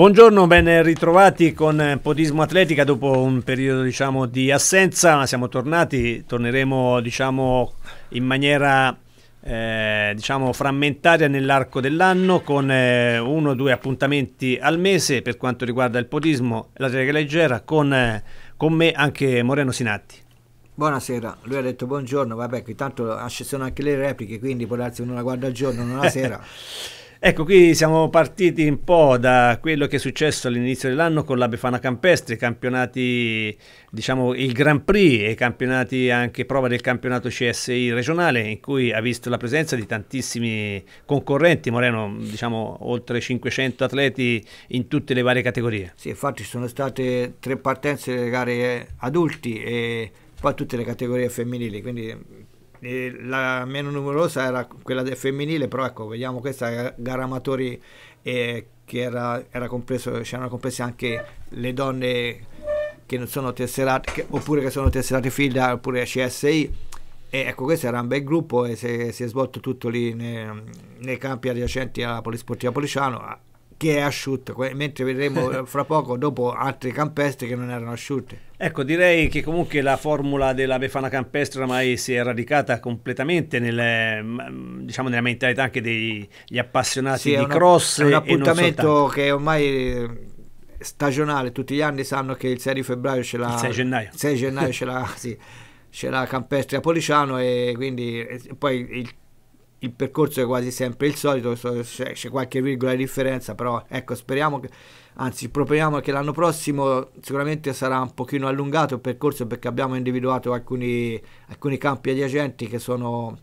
Buongiorno, ben ritrovati con eh, Podismo Atletica dopo un periodo diciamo, di assenza, ma siamo tornati, torneremo diciamo, in maniera eh, diciamo, frammentaria nell'arco dell'anno con eh, uno o due appuntamenti al mese per quanto riguarda il podismo e l'atletica leggera con, eh, con me anche Moreno Sinatti. Buonasera, lui ha detto buongiorno, vabbè, qui ci sono anche le repliche, quindi può darsi una guarda al giorno, non sera. Ecco, qui siamo partiti un po' da quello che è successo all'inizio dell'anno con la Befana Campestre, i campionati, diciamo il Grand Prix e campionati anche prova del campionato CSI regionale, in cui ha visto la presenza di tantissimi concorrenti, Moreno, diciamo oltre 500 atleti in tutte le varie categorie. Sì, infatti sono state tre partenze delle gare adulti e poi tutte le categorie femminili, quindi la meno numerosa era quella del femminile, però ecco, vediamo questa gara amatori eh, che era, era compreso, c'erano comprese anche le donne che non sono tesserate, che, oppure che sono tesserate FIDA, oppure CSI. E ecco, questo era un bel gruppo e si, si è svolto tutto lì nei, nei campi adiacenti alla Polisportiva Policiano che è asciutto, mentre vedremo fra poco dopo altre campestre che non erano asciutte. Ecco, direi che comunque la formula della Befana Campestre ormai si è radicata completamente nelle, mm, mm, diciamo, nella mentalità anche degli appassionati sì, di una, cross. È un appuntamento che ormai eh, stagionale, tutti gli anni sanno che il 6 di febbraio ce l'ha... Il 6 gennaio. 6 gennaio ce l'ha, sì, ce l'ha Campestre a Policiano e quindi e eh, poi il il percorso è quasi sempre il solito, c'è qualche virgola di differenza, però ecco speriamo che, anzi proponiamo che l'anno prossimo sicuramente sarà un pochino allungato il percorso perché abbiamo individuato alcuni, alcuni campi adiacenti che sono,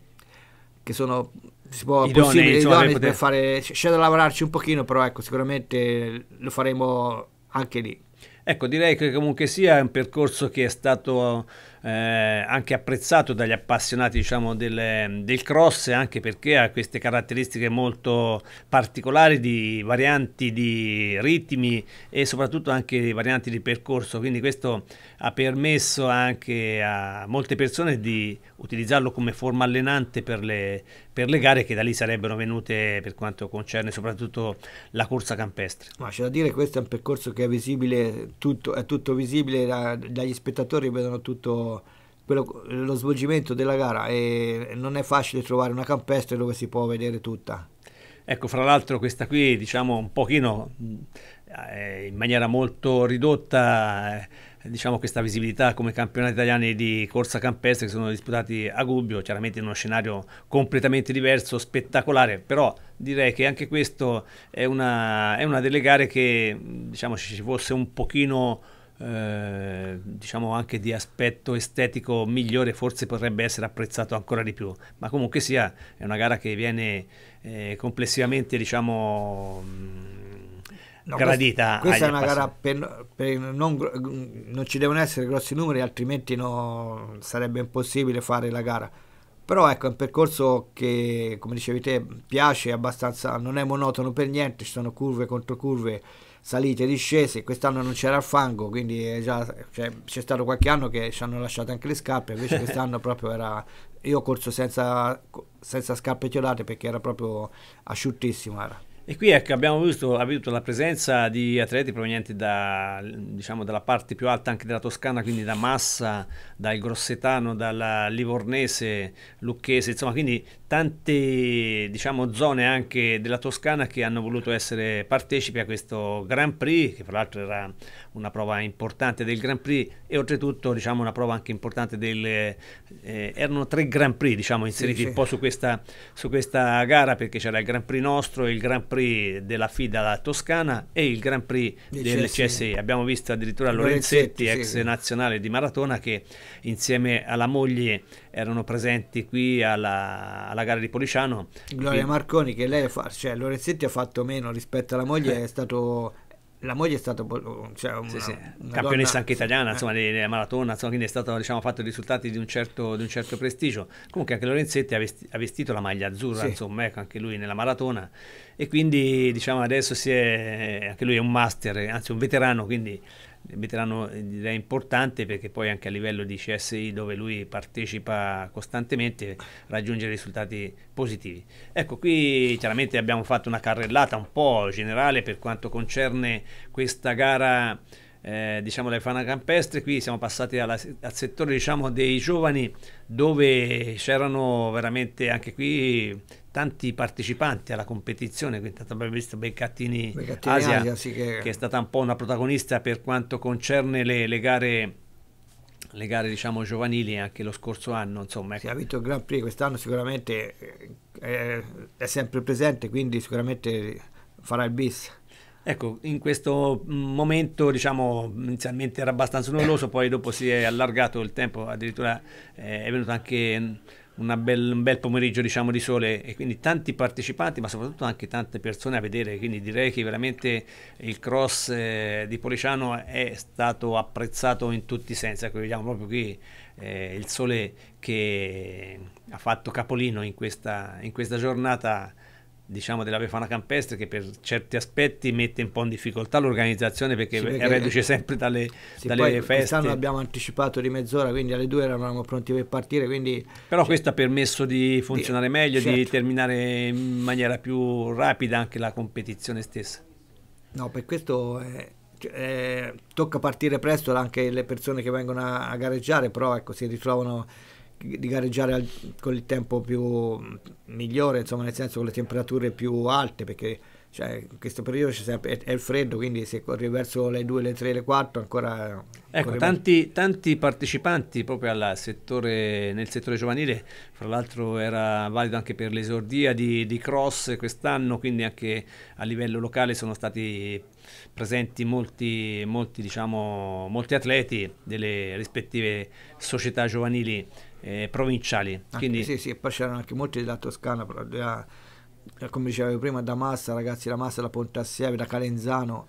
che sono si può idonei, possibile, insomma, idonei per fare, c'è da lavorarci un pochino, però ecco sicuramente lo faremo anche lì. Ecco, direi che comunque sia un percorso che è stato eh, anche apprezzato dagli appassionati diciamo, del, del, cross anche perché ha queste caratteristiche molto particolari di varianti di ritmi e soprattutto anche varianti di percorso quindi questo ha permesso anche a molte persone di utilizzarlo come forma allenante per le, per le gare che da lì sarebbero venute per quanto concerne soprattutto la corsa campestre. Ma c'è da dire che questo è un percorso che è visibile, tutto, è tutto visibile da, dagli spettatori, vedono tutto quello, lo svolgimento della gara e non è facile trovare una campestre dove si può vedere tutta. Ecco, fra l'altro questa qui diciamo un pochino eh, in maniera molto ridotta... Eh, diciamo, questa visibilità come campionati italiani di corsa campestre che sono disputati a Gubbio, chiaramente in uno scenario completamente diverso, spettacolare, però direi che anche questo è una, è una delle gare che diciamo, ci fosse un pochino... Eh, diciamo anche di aspetto estetico migliore forse potrebbe essere apprezzato ancora di più ma comunque sia è una gara che viene eh, complessivamente diciamo mh, no, gradita. Questa, questa è una gara per, per non, non, ci devono essere grossi numeri, altrimenti no, sarebbe impossibile fare la gara. Però ecco, è un percorso che, come dicevi te, piace abbastanza, non è monotono per niente, ci sono curve contro curve, salite e discese. Quest'anno non c'era il fango, quindi già, cioè, c'è stato qualche anno che ci hanno lasciato anche le scarpe, invece quest'anno proprio era... Io ho corso senza, senza scarpe chiodate perché era proprio asciuttissimo. Era. E qui ecco, abbiamo visto, avuto la presenza di atleti provenienti da, diciamo, dalla parte più alta anche della Toscana, quindi da Massa, dal Grossetano, dalla Livornese, Lucchese, insomma, quindi tante diciamo, zone anche della Toscana che hanno voluto essere partecipi a questo Grand Prix, che fra l'altro era una prova importante del Grand Prix e oltretutto diciamo, una prova anche importante del... Eh, erano tre Grand Prix diciamo, inseriti sì, sì. un po' su questa, su questa gara perché c'era il Grand Prix nostro, il Grand Prix della FIDA Toscana e il Grand Prix il del CSI. CSI. Abbiamo visto addirittura Lorenzetti, ex sì. nazionale di maratona che insieme alla moglie erano presenti qui alla, alla gara di Policiano. Gloria Marconi che lei fa, cioè Lorenzetti ha fatto meno rispetto alla moglie, eh. è stato la moglie è stata cioè una, sì, sì. Una campionessa donna, anche italiana, sì, insomma, della eh. maratona, insomma, quindi è stato, diciamo, fatto risultati di un, certo, di un certo prestigio. Comunque anche Lorenzetti ha, vesti- ha vestito la maglia azzurra, sì. insomma, ecco, anche lui nella maratona e quindi, diciamo, adesso si è, anche lui è un master, anzi un veterano, quindi veterano direi importante perché poi anche a livello di CSI dove lui partecipa costantemente raggiunge risultati positivi. Ecco qui chiaramente abbiamo fatto una carrellata un po' generale per quanto concerne questa gara eh, diciamo dai campestre, qui siamo passati alla, al settore diciamo dei giovani dove c'erano veramente anche qui tanti partecipanti alla competizione, quindi abbiamo visto Beccattini, Beccattini Asia, Asia sì che... che... è stata un po' una protagonista per quanto concerne le, le gare le gare diciamo giovanili anche lo scorso anno insomma ecco. Sì, ha vinto il Grand Prix quest'anno sicuramente eh, è, è, sempre presente quindi sicuramente farà il bis ecco in questo momento diciamo inizialmente era abbastanza nuvoloso poi dopo si è allargato il tempo addirittura eh, è venuto anche bel, un bel pomeriggio diciamo, di sole e quindi tanti partecipanti ma soprattutto anche tante persone a vedere, quindi direi che veramente il cross eh, di Policiano è stato apprezzato in tutti i sensi, ecco vediamo proprio qui eh, il sole che ha fatto capolino in questa, in questa giornata diciamo della Befana Campestre che per certi aspetti mette un po' in difficoltà l'organizzazione perché, sì, perché reduce sempre dalle, sì, dalle poi, feste. Quest'anno abbiamo anticipato di mezz'ora, quindi alle due eravamo pronti per partire. Quindi, Però cioè, questo ha permesso di funzionare di, meglio, certo. di terminare in maniera più rapida anche la competizione stessa. No, per questo eh, eh, tocca partire presto anche le persone che vengono a, a gareggiare, però ecco, si ritrovano di gareggiare al, con il tempo più mm, migliore, insomma, nel senso con le temperature più alte, perché cioè, in questo periodo sempre, è, il freddo, quindi se corri verso le 2, le 3, le 4 ancora... Ecco, tanti, tanti, partecipanti proprio settore, nel settore giovanile, fra l'altro era valido anche per l'esordia di, di Cross quest'anno, quindi anche a livello locale sono stati presenti molti, molti, diciamo, molti atleti delle rispettive società giovanili eh, provinciali. Anche, Quindi... Sì, sì, e poi c'erano anche molti della Toscana, però, da, eh, come dicevo prima, da Massa, ragazzi, da Massa, da Pontassieve, da Calenzano.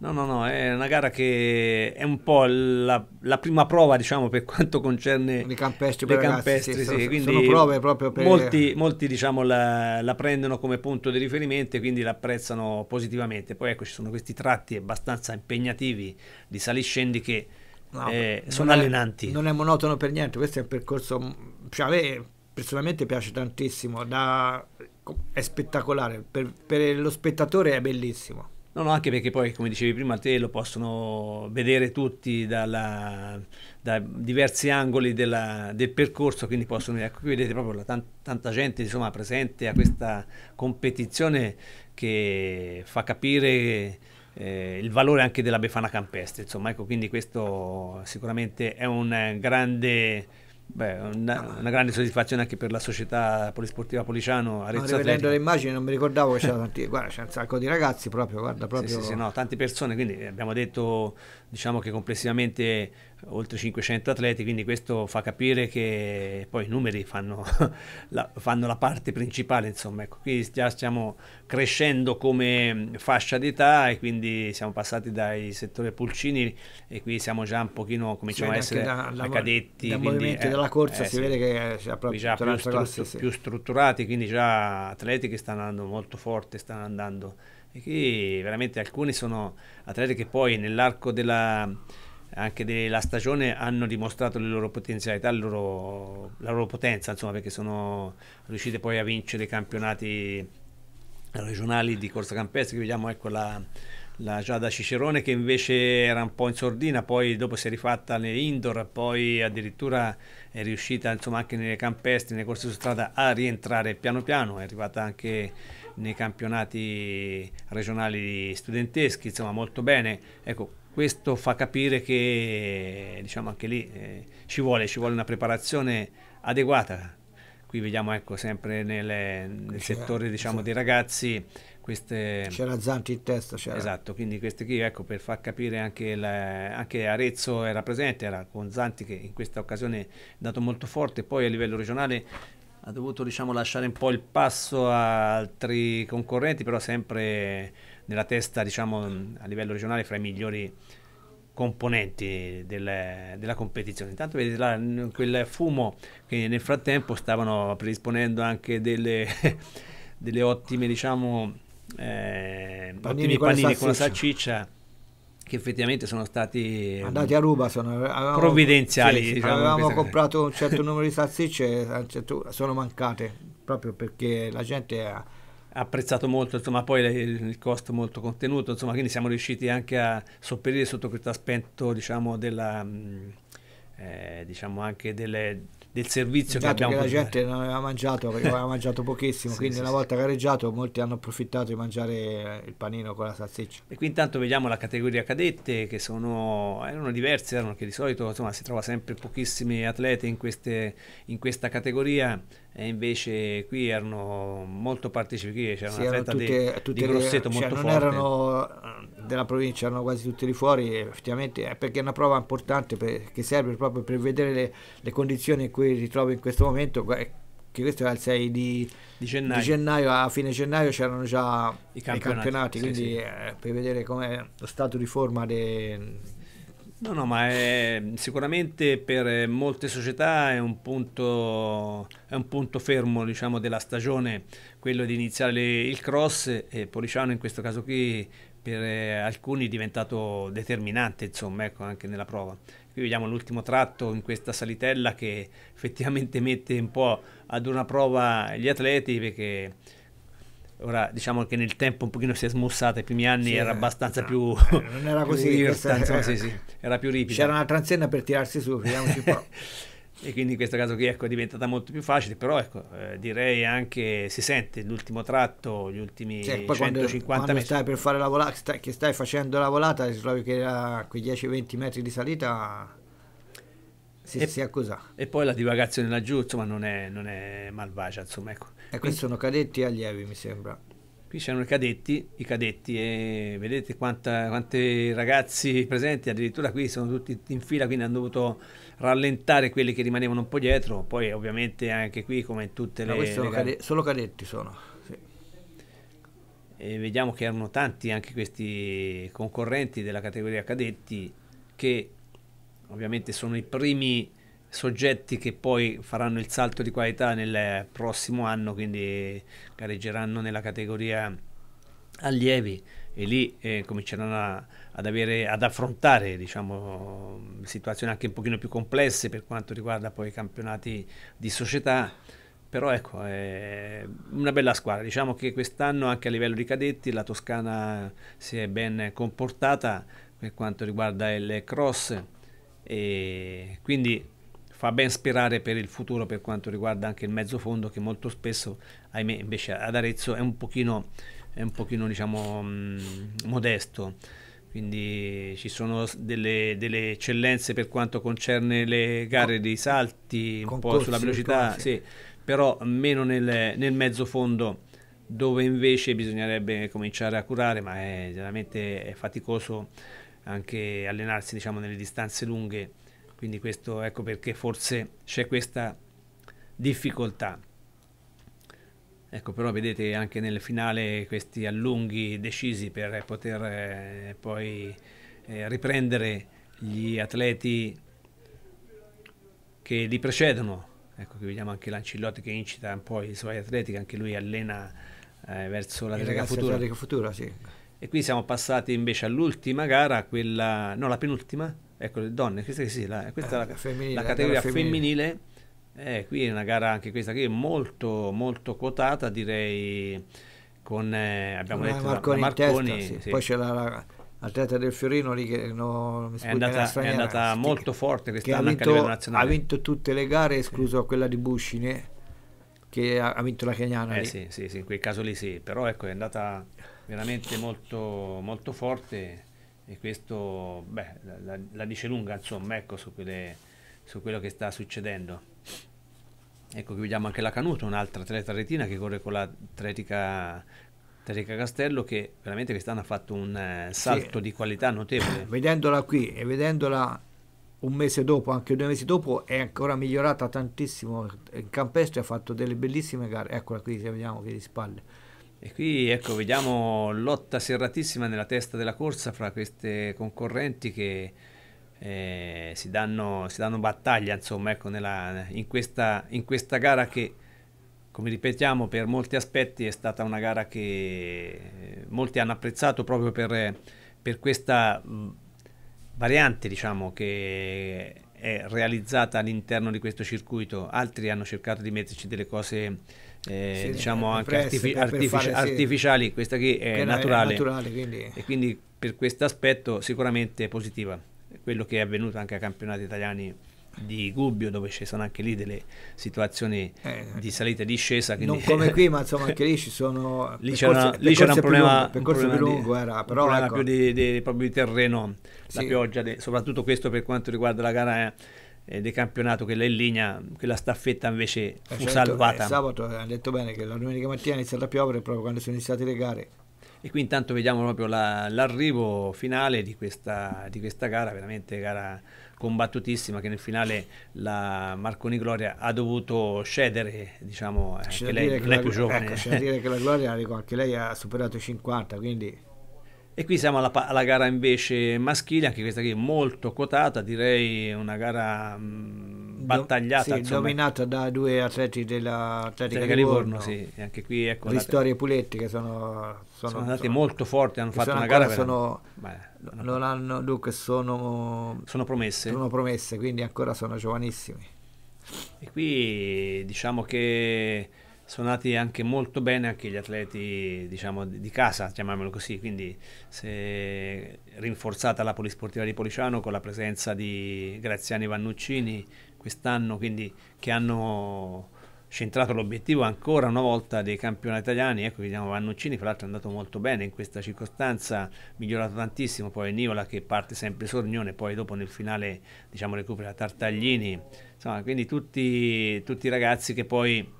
No, no, no, è una gara che è un po' la, la prima prova, diciamo, per quanto concerne i campestri. Le campestri ragazzi, sì, sì, sono, sono, prove proprio per... Molti, molti diciamo, la, la, prendono come punto di riferimento e quindi l'apprezzano positivamente. Poi ecco, ci sono questi tratti abbastanza impegnativi di saliscendi che no, eh, sono allenanti. È, non è monotono per niente, questo è un percorso, cioè a me personalmente piace tantissimo, da, è spettacolare, per, per lo spettatore è bellissimo. No, no, anche perché poi, come dicevi prima, te lo possono vedere tutti dalla, da diversi angoli della, del percorso, quindi possono, ecco, qui vedete proprio la, tan, tanta gente insomma, presente a questa competizione che fa capire eh, il valore anche della Befana Campestre. Insomma, ecco, quindi questo sicuramente è un grande, beh, una, ah, una, grande soddisfazione anche per la società polisportiva Policiano. Arezzo no, rivedendo le immagini non mi ricordavo che c'erano tanti, guarda, c'è un sacco di ragazzi proprio, guarda, proprio... Sì, sì, sì, no, tante persone, quindi abbiamo detto diciamo che complessivamente oltre 500 atleti, quindi questo fa capire che poi i numeri fanno la, fanno la parte principale, insomma, ecco, qui già stiamo crescendo come fascia d'età e quindi siamo passati dai settori pulcini e qui siamo già un pochino, cominciamo a essere da, da, cadetti. Dal movimento eh, della corsa eh, si sì, vede che c'è proprio già più, stru- classe, sì. più strutturati, quindi già atleti che stanno andando molto forte, stanno andando e qui veramente alcuni sono atleti che poi nell'arco della anche della stagione hanno dimostrato le loro potenzialità, le loro, la loro potenza, insomma, perché sono riuscite poi a vincere i campionati regionali di corsa campestre, che vediamo ecco la, la Giada Cicerone che invece era un po' in sordina, poi dopo si è rifatta nelle indoor, poi addirittura è riuscita insomma anche nelle campestre, nelle corsi su strada a rientrare piano piano, è arrivata anche nei campionati regionali studenteschi, insomma molto bene. Ecco, questo fa capire che diciamo anche lì eh, ci, vuole, ci vuole una preparazione adeguata qui vediamo ecco, sempre nelle, nel settore diciamo, esatto. dei ragazzi queste... c'era Zanti in testa esatto quindi queste qui ecco, per far capire anche, la, anche, Arezzo era presente era con Zanti che in questa occasione è andato molto forte poi a livello regionale ha dovuto diciamo, lasciare un po' il passo a altri concorrenti però sempre nella testa, diciamo, mm, a livello regionale fra i migliori componenti delle, della competizione. Intanto vedete là quel fumo che nel frattempo stavano predisponendo anche delle, delle ottime, diciamo, eh, panini, ottimi panini con la salsiccia che effettivamente sono stati mm, andati a ruba sono avevamo, provvidenziali sì, diciamo, avevamo comprato cosa. un certo numero di salsicce certo, sono mancate proprio perché la gente ha apprezzato molto, insomma, poi il costo molto contenuto, insomma, quindi siamo riusciti anche a sopperire sotto questo aspetto, diciamo, della, mm, eh, diciamo anche delle, del servizio Intanto che abbiamo che la gente non aveva mangiato perché aveva mangiato pochissimo sì, quindi sì, una sì. volta gareggiato molti hanno approfittato di mangiare eh, il panino con la salsiccia e qui intanto vediamo la categoria cadette che sono erano diverse erano che di solito insomma si trova sempre pochissimi atleti in, queste, in questa categoria e invece qui erano molto partecipi, c'era sì, una fetta tutte, di, tutte di grosseto le, cioè, molto cioè, non forte. erano della provincia, erano quasi tutti lì fuori, effettivamente, è eh, perché è una prova importante per, che serve proprio per vedere le, le condizioni in cui ritrovo in questo momento, eh, che questo era il 6 di, di, gennaio. di gennaio. a fine gennaio c'erano già i campionati, i campionati sì, quindi sì. Eh, per vedere com'è lo stato di forma dei No, no, ma è, sicuramente per eh, molte società è un punto, è un punto fermo diciamo, della stagione quello di iniziare il cross e Policiano in questo caso qui per eh, alcuni è diventato determinante insomma, ecco, anche nella prova. Qui vediamo l'ultimo tratto in questa salitella che effettivamente mette un po' ad una prova gli atleti perché Ora diciamo che nel tempo un pochino si è smussata, i primi anni sì, era abbastanza no, più... Eh, non era così, più questa, insomma, sì, eh, sì, era più ripida. C'era una transenna per tirarsi su, vediamoci un po'. e quindi in questo caso qui ecco, è diventata molto più facile, però ecco, eh, direi anche si sente l'ultimo tratto, gli ultimi cioè, 150 quando, quando metri. stai per fare la volata, che stai facendo la volata, si trovi che a quei 10-20 metri di salita sì, e, sia così. E poi la divagazione laggiù, insomma, non è, non è malvagia, insomma, ecco. E questi sono cadetti e allievi, mi sembra. Qui c'erano i cadetti, i cadetti e vedete quanta, quanti ragazzi presenti, addirittura qui sono tutti in fila, quindi hanno dovuto rallentare quelli che rimanevano un po' dietro, poi ovviamente anche qui come in tutte le... Ma questi sono le... Cade- solo cadetti sono, sì. E vediamo che erano tanti anche questi concorrenti della categoria cadetti che ovviamente sono i primi soggetti che poi faranno il salto di qualità nel prossimo anno, quindi gareggeranno nella categoria allievi e lì eh, cominceranno a, ad, avere, ad, affrontare diciamo, situazioni anche un pochino più complesse per quanto riguarda poi i campionati di società. Però ecco, è una bella squadra. Diciamo che quest'anno anche a livello di cadetti la Toscana si è ben comportata per quanto riguarda il cross e quindi fa ben sperare per il futuro per quanto riguarda anche il mezzo fondo che molto spesso ahimè invece ad Arezzo è un pochino, è un pochino diciamo mh, mm, modesto quindi ci sono delle, delle, eccellenze per quanto concerne le gare dei salti un po' sulla velocità sì, però meno nel, nel mezzo fondo dove invece bisognerebbe cominciare a curare ma è veramente è faticoso anche allenarsi diciamo, nelle distanze lunghe, quindi questo ecco perché forse c'è questa difficoltà. Ecco, però vedete anche nel finale questi allunghi decisi per poter eh, poi eh, riprendere gli atleti che li precedono. Ecco, qui vediamo anche Lancillotti che incita un po' i suoi atleti, che anche lui allena eh, verso la Lega Futura. La Lega Futura, sì. E qui siamo passati invece all'ultima gara, quella, no, la penultima, ecco le donne, questa, sì, la, questa ah, è la, eh, femminile, la categoria la femminile. femminile. Eh, qui è una gara anche questa qui molto, molto quotata, direi con eh, abbiamo detto Marconi, Marconi testa, sì. Sì. poi c'è la, atleta del Fiorino lì che no, mi è andata, è andata molto forte quest'anno che ha nazionale. ha vinto tutte le gare, escluso sì. quella di Buscine che ha, ha vinto la Keniana. Eh lì. sì, sì, in quel caso lì sì, però ecco è andata veramente molto, molto forte e questo beh, la, la, dice lunga insomma ecco, su, quelle, su, quello che sta succedendo. Ecco qui vediamo anche la Canuto, un'altra atleta retina che corre con l'atletica Tretica Castello che veramente quest'anno ha fatto un eh, salto sì. di qualità notevole. Vedendola qui e vedendola un mese dopo, anche due mesi dopo, è ancora migliorata tantissimo in campesto ha fatto delle bellissime gare. Eccola qui, se vediamo che di spalle e qui ecco, vediamo lotta serratissima nella testa della corsa fra queste concorrenti che eh, si, danno, si, danno, battaglia insomma, ecco, nella, in, questa, in, questa, gara che, come ripetiamo, per molti aspetti è stata una gara che eh, molti hanno apprezzato proprio per, per questa variante diciamo, che è realizzata all'interno di questo circuito. Altri hanno cercato di metterci delle cose eh, sì, diciamo anche artifi- artifici- artificiali, sì. questa qui è Quella naturale, è naturale quindi... e quindi per questo aspetto sicuramente positiva quello che è avvenuto anche ai campionati italiani di Gubbio dove ci sono anche lì delle situazioni eh, di salita e discesa non come qui ma insomma anche lì ci sono lì c'era, lì c'era un problema più lungo, più lungo era però un ecco. più di, di, proprio di terreno sì. la pioggia soprattutto questo per quanto riguarda la gara eh, eh, del campionato, quella in linea, quella staffetta invece eh, fu certo, salvata. Eh, sabato eh, hanno detto bene che la domenica mattina è iniziata a piovere proprio quando sono iniziate le gare. E qui intanto vediamo proprio la, l'arrivo finale di questa, di questa gara, veramente gara combattutissima che nel finale la Marconi Gloria ha dovuto cedere diciamo eh, c'è anche lei, che lei la, più giovane ecco, c'è da dire che la Gloria anche lei ha superato i 50 quindi e qui siamo alla, alla, gara invece maschile, anche questa qui è molto quotata, direi una gara mh, mm, battagliata. Do, sì, dominata da due atleti dell'Atletica Livorno. Livorno sì. E anche qui ecco, Ristori e Puletti che sono, sono, sono andati sono, molto forti, hanno fatto una gara. Sono, per, beh, non hanno, dunque sono, sono, promesse. sono promesse, quindi ancora sono giovanissimi. E qui diciamo che sono andati anche molto bene anche gli atleti diciamo, di casa, chiamiamolo così, quindi rinforzata la polisportiva di Policiano con la presenza di Graziani Vannuccini quest'anno, quindi che hanno centrato l'obiettivo ancora una volta dei campionati italiani, ecco vediamo Vannuccini fra l'altro è andato molto bene in questa circostanza, migliorato tantissimo, poi Nivola che parte sempre sornione, poi dopo nel finale diciamo, recupera Tartaglini, insomma quindi tutti, tutti i ragazzi che poi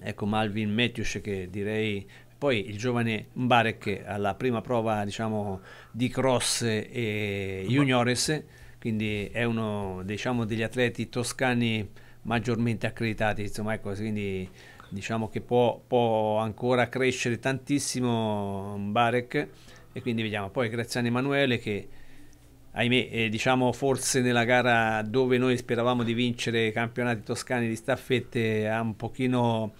ecco Malvin Matthews che direi poi il giovane Mbarek alla prima prova diciamo, di cross e juniores quindi è uno diciamo, degli atleti toscani maggiormente accreditati insomma ecco quindi diciamo che può, può ancora crescere tantissimo Mbarek e quindi vediamo poi Graziano Emanuele che ahimè, eh, diciamo forse nella gara dove noi speravamo di vincere i campionati toscani di staffette ha un pochino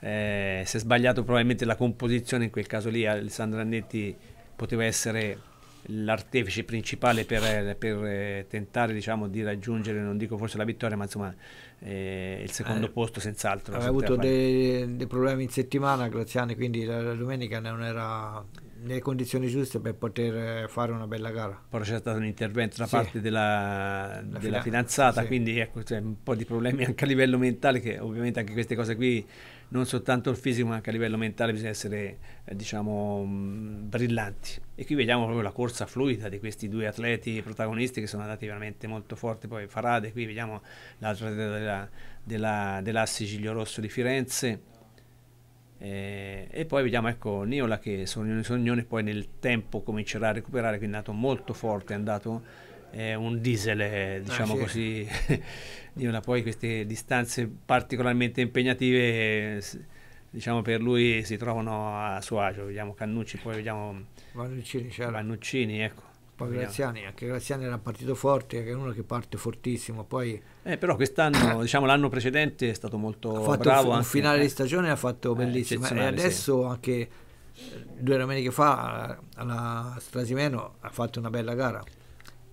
eh, si è sbagliato probabilmente la composizione in quel caso lì Alessandro Annetti poteva essere l'artefice principale per, per eh, tentare diciamo, di raggiungere non dico forse la vittoria ma insomma eh, il secondo eh, posto senz'altro aveva avuto dei, dei, problemi in settimana Graziani quindi la, la domenica non era le condizioni giuste per poter eh, fare una bella gara. Poi c'è stato un intervento da sì. parte della, della fidanzata, sì. quindi ecco, c'è un po' di problemi anche a livello mentale, che ovviamente anche queste cose qui, non soltanto il fisico, ma anche a livello mentale bisogna essere, eh, diciamo, mm, brillanti. E qui vediamo proprio la corsa fluida di questi due atleti protagonisti che sono andati veramente molto forti, poi Farade, qui vediamo l'altro atleta della, della, dell'Assi Giglio Rosso di Firenze eh, e poi vediamo ecco Niola che Sognone Sognone poi nel tempo comincerà a recuperare, quindi è andato molto forte, è andato eh, un diesel, eh, ah, diciamo ah, sì. così. Niola poi queste distanze particolarmente impegnative diciamo per lui si trovano a suo agio, vediamo Cannucci, poi vediamo Vannuccini, certo. Vannuccini ecco. Poi Graziani, anche Graziani era partito forte, è uno che parte fortissimo. Poi eh, però quest'anno, diciamo l'anno precedente, è stato molto ha fatto bravo. Un, anche, finale eh, di stagione ha fatto eh, bellissimo. E adesso sì. anche eh, due domeniche fa eh, alla Strasimeno ha fatto una bella gara.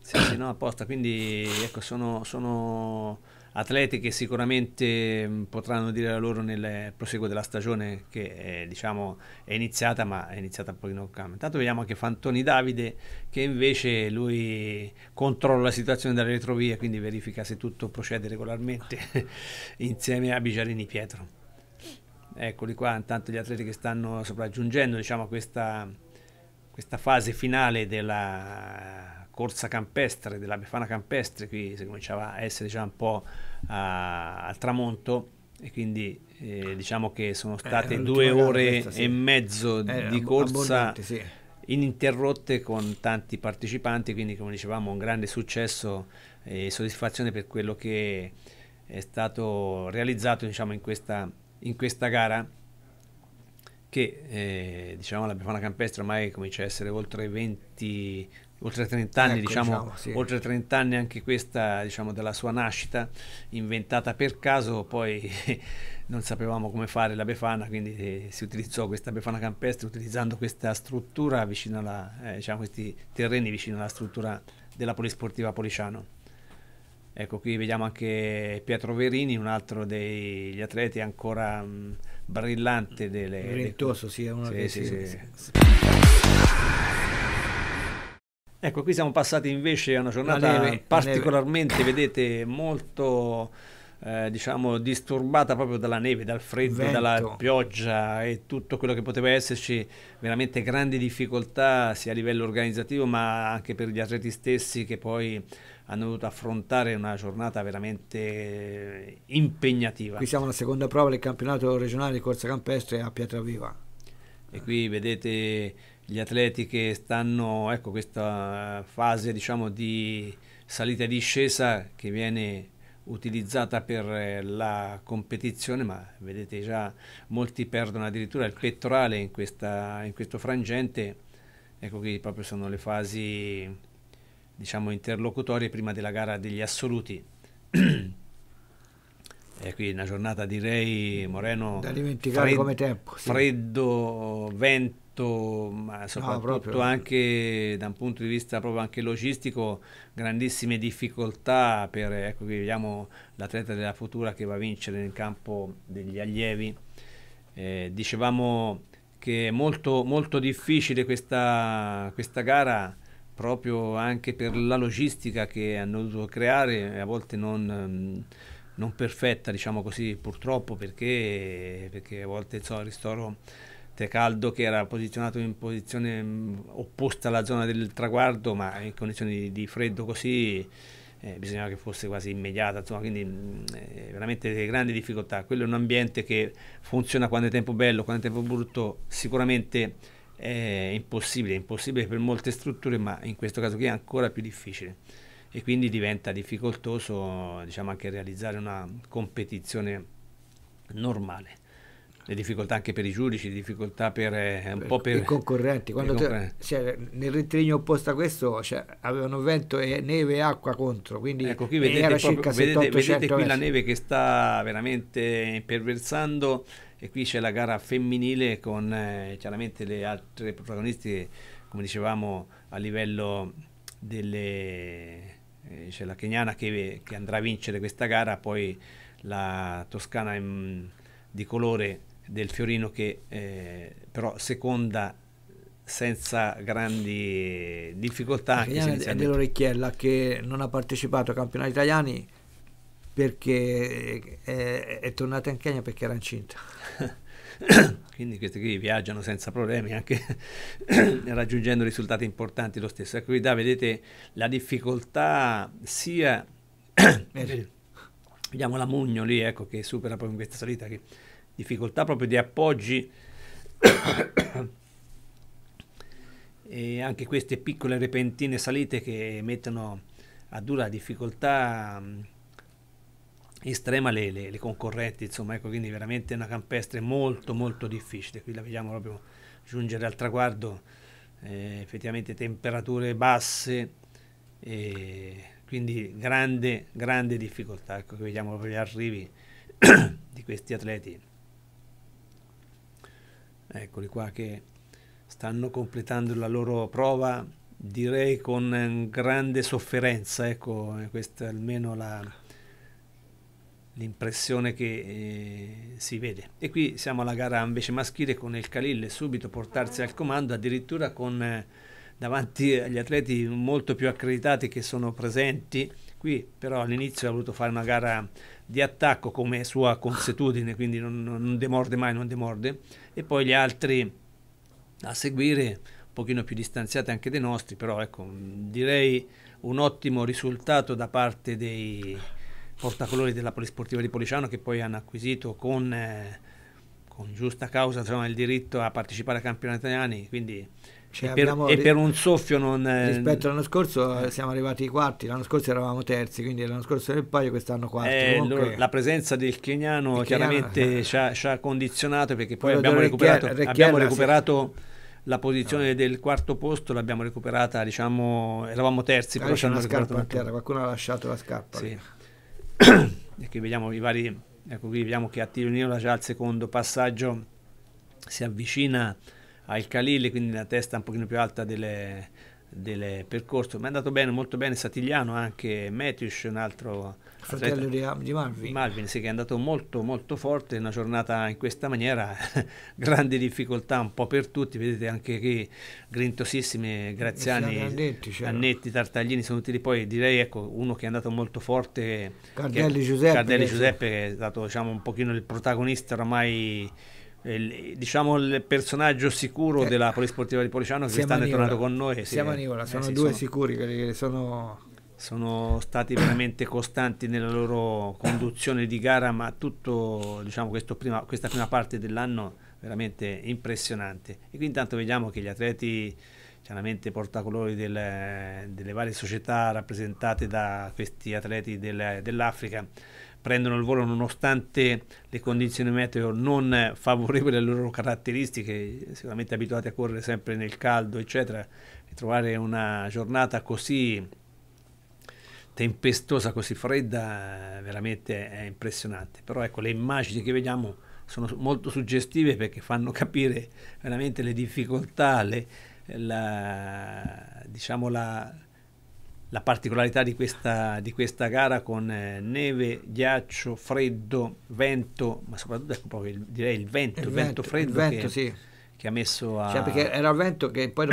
Sì, sì, no, apposta. Quindi ecco, sono, sono atlete che sicuramente mm, potranno dire la loro nel proseguo della stagione che è, diciamo, è iniziata ma è iniziata poi in cambio. Intanto vediamo anche Fantoni Davide che invece lui controlla la situazione della retrovia quindi verifica se tutto procede regolarmente insieme a Bigiarini Pietro. Eccoli qua intanto gli atleti che stanno sopraggiungendo diciamo, questa, questa fase finale della corsa campestre, della Befana campestre, qui si cominciava a essere già diciamo, un po' a, al tramonto e quindi eh, diciamo che sono eh, state eh, due ore questa, sì. e mezzo eh, di corsa sì. ininterrotte con tanti partecipanti, quindi come dicevamo un grande successo e soddisfazione per quello che è stato realizzato diciamo, in, questa, in questa gara che eh, diciamo la Befana Campestre ormai comincia a essere oltre 20 oltre 30 anni, ecco, diciamo, diciamo sì. oltre 30 anni anche questa diciamo, della sua nascita, inventata per caso, poi non sapevamo come fare la befana, quindi eh, si utilizzò questa befana campestre utilizzando questa struttura vicino alla, eh, diciamo, questi terreni vicino alla struttura della polisportiva Policiano. Ecco, qui vediamo anche Pietro Verini, un altro degli atleti ancora mh, brillante. Delle, Brillantoso, sì, è uno sì, che sì, si... sì. Ecco, qui siamo passati invece a una giornata neve, particolarmente, vedete, molto eh, diciamo disturbata proprio dalla neve, dal freddo, Vento. dalla pioggia e tutto quello che poteva esserci, veramente grandi difficoltà sia a livello organizzativo ma anche per gli atleti stessi che poi hanno dovuto affrontare una giornata veramente eh, impegnativa. Qui siamo alla seconda prova del campionato regionale di corsa campestre a Pietraviva. E qui vedete gli atleti che stanno, ecco questa fase diciamo di salita e discesa che viene utilizzata per eh, la competizione, ma vedete già molti perdono addirittura il pettorale in, questa, in questo frangente, ecco qui proprio sono le fasi diciamo interlocutorie prima della gara degli assoluti. E eh, qui una giornata direi Moreno da dimenticare fred- come tempo sì. freddo, vento fatto, ma soprattutto no, anche da un punto di vista proprio anche logistico, grandissime difficoltà per, ecco qui vediamo l'atleta della futura che va a vincere nel campo degli allievi. Eh, dicevamo che è molto, molto difficile questa, questa gara proprio anche per la logistica che hanno dovuto creare a volte non, non perfetta, diciamo così, purtroppo, perché, perché a volte so, il ristoro Tecaldo che era posizionato in posizione mm, opposta alla zona del traguardo, ma in condizioni di freddo così eh, bisognava che fosse quasi immediata, insomma, quindi mm, eh, veramente grandi difficoltà. Quello è un ambiente che funziona quando è tempo bello, quando è tempo brutto, sicuramente è impossibile, è impossibile per molte strutture, ma in questo caso qui è ancora più difficile e quindi diventa difficoltoso diciamo, anche realizzare una competizione normale le difficoltà anche per i giudici, le difficoltà per eh, un per, po' per i concorrenti. Quando te, cioè, nel rettilineo opposto a questo cioè, avevano vento e neve e acqua contro, quindi ecco, qui vedete, era proprio, vedete, 78, vedete qui la neve che sta veramente perversando e qui c'è la gara femminile con eh, chiaramente le altre protagoniste, come dicevamo, a livello delle... Eh, c'è la keniana che, che andrà a vincere questa gara, poi la toscana in, mm, di colore del Fiorino che eh, però seconda senza grandi difficoltà. È dell'Orecchiella che non ha partecipato ai campionati italiani perché è, è tornata in Kenya perché era incinta. Quindi questi qui viaggiano senza problemi, anche raggiungendo risultati importanti lo stesso. Ecco qui da vedete la difficoltà sia... Eh vediamo la Mugno lì, ecco, che supera proprio in questa salita che difficoltà proprio di appoggi e anche queste piccole repentine salite che mettono a dura difficoltà estrema le, le, le, concorrenti insomma ecco quindi veramente una campestre molto molto difficile qui la vediamo proprio giungere al traguardo eh, effettivamente temperature basse eh, quindi grande grande difficoltà ecco che vediamo proprio gli arrivi di questi atleti eccoli qua che stanno completando la loro prova direi con eh, grande sofferenza ecco eh, questa è almeno l'impressione che eh, si vede e qui siamo alla gara invece maschile con il Calille subito portarsi al comando addirittura con eh, davanti agli atleti molto più accreditati che sono presenti qui però all'inizio ha voluto fare una gara di attacco come sua consuetudine, quindi non, non, demorde mai, non demorde, e poi gli altri a seguire, un pochino più distanziati anche dei nostri, però ecco, direi un ottimo risultato da parte dei portacolori della Polisportiva di Policiano che poi hanno acquisito con, eh, con giusta causa insomma, il diritto a partecipare ai campionati italiani, quindi cioè, e, per, abbiamo, e, per, un soffio non... Rispetto all'anno scorso eh. siamo arrivati ai quarti, l'anno scorso eravamo terzi, quindi l'anno scorso nel paio, quest'anno quarti. Eh, Comunque... La presenza del keniano, chiaramente eh. ci, ha, ci, ha, condizionato perché poi abbiamo recuperato, abbiamo recuperato sì. la posizione no. del quarto posto, l'abbiamo recuperata, diciamo, eravamo terzi, però ci hanno scarpa A terra, qualcuno ha lasciato la scarpa. Sì. e qui vediamo i vari... Ecco qui vediamo che Attilio Niola già al secondo passaggio si avvicina al Calile, quindi la testa un pochino più alta delle, del percorso. Mi è andato bene, molto bene Satigliano, anche Metius, un altro fratello atleta, di, Marvin. Marvin sì, che è andato molto molto forte, una giornata in questa maniera, grandi difficoltà un po' per tutti, vedete anche qui grintosissimi Graziani, Annetti, Annetti, Tartaglini sono tutti lì, poi direi ecco uno che è andato molto forte, Cardelli che, Giuseppe, Cardelli Giuseppe che è stato diciamo, un pochino il protagonista oramai eh, il, diciamo il personaggio sicuro eh, della polisportiva di Policiano che stanno è tornato con noi. Siamo sì, Nicola, sono eh, sì, due sono, sicuri sono... sono stati veramente costanti nella loro conduzione di gara, ma tutto diciamo, prima, questa prima parte dell'anno veramente impressionante. E qui intanto vediamo che gli atleti chiaramente portacolori del, delle varie società rappresentate da questi atleti del, dell'Africa prendono il volo nonostante le condizioni meteo non favorevoli alle loro caratteristiche, sicuramente abituati a correre sempre nel caldo, eccetera, e trovare una giornata così tempestosa, così fredda, veramente è impressionante. Però ecco, le immagini che vediamo sono molto suggestive perché fanno capire veramente le difficoltà, le, la, diciamo la la particolarità di questa, di questa gara con eh, neve, ghiaccio, freddo, vento, ma soprattutto ecco, proprio il, direi il vento, il, vento, vento, freddo il vento, che, sì. che, ha messo a... Cioè, perché era il vento che poi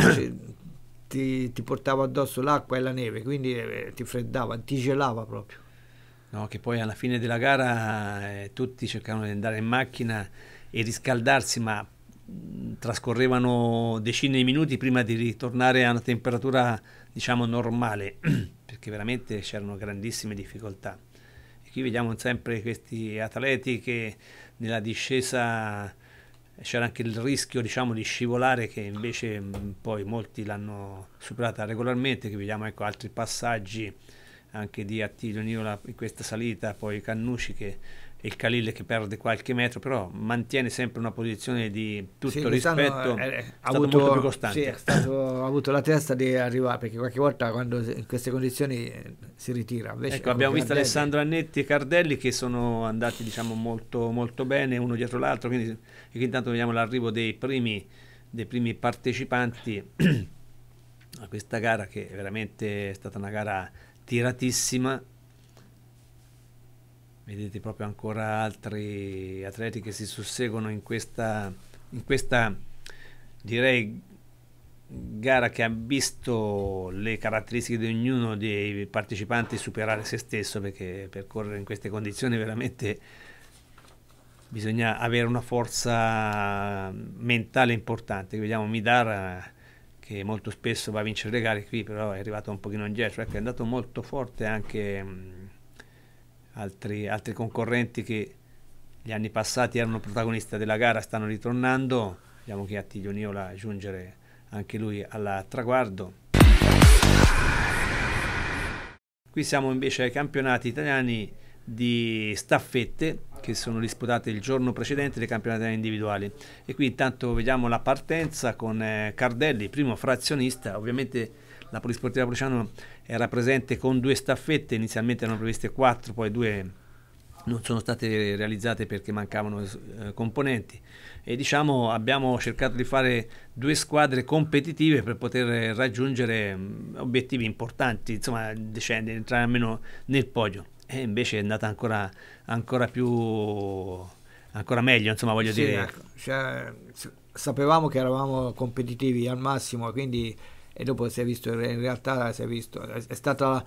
ti, ti, portava addosso l'acqua e la neve, quindi eh, ti freddava, ti gelava proprio. No, che poi alla fine della gara eh, tutti cercavano di andare in macchina e riscaldarsi, ma trascorrevano decine di minuti prima di ritornare a una temperatura diciamo normale perché veramente c'erano grandissime difficoltà e qui vediamo sempre questi atleti che nella discesa c'era anche il rischio diciamo di scivolare che invece mm, poi molti l'hanno superata regolarmente qui vediamo ecco altri passaggi anche di Attilio Niola in questa salita poi Cannucci che e il Khalil che perde qualche metro, però mantiene sempre una posizione di tutto sì, rispetto, è, è, ha avuto, molto più costante. Sì, stato, ha avuto la testa di arrivare, perché qualche volta quando in queste condizioni eh, si ritira. Invece, ecco, abbiamo visto Cardelli. Alessandro Annetti e Cardelli che sono andati diciamo, molto, molto bene uno dietro l'altro, quindi intanto vediamo l'arrivo dei primi, dei primi partecipanti a questa gara che è veramente stata una gara tiratissima vedete proprio ancora altri atleti che si susseguono in questa, in questa direi gara che ha visto le caratteristiche di ognuno dei partecipanti superare se stesso perché per correre in queste condizioni veramente bisogna avere una forza mentale importante vediamo Midar che molto spesso va a vincere le gare qui però è arrivato un pochino indietro cioè ecco, è andato molto forte anche altri, altri concorrenti che gli anni passati erano protagonisti della gara stanno ritornando. Vediamo che Attilio Niola giungere anche lui al traguardo. Qui siamo invece ai campionati italiani di staffette che sono disputate il giorno precedente le campionate individuali. E qui intanto vediamo la partenza con eh, Cardelli, primo frazionista, ovviamente la Polisportiva Prociano era presente con due staffette, inizialmente erano previste quattro, poi due non sono state realizzate perché mancavano eh, componenti e diciamo abbiamo cercato di fare due squadre competitive per poter raggiungere mh, mm, obiettivi importanti, insomma decende, entrare almeno nel podio e eh, invece è andata ancora, ancora più ancora meglio, insomma, voglio sì, dire. Ecco, cioè, sapevamo che eravamo competitivi al massimo, quindi e dopo si è visto in realtà si è visto è stata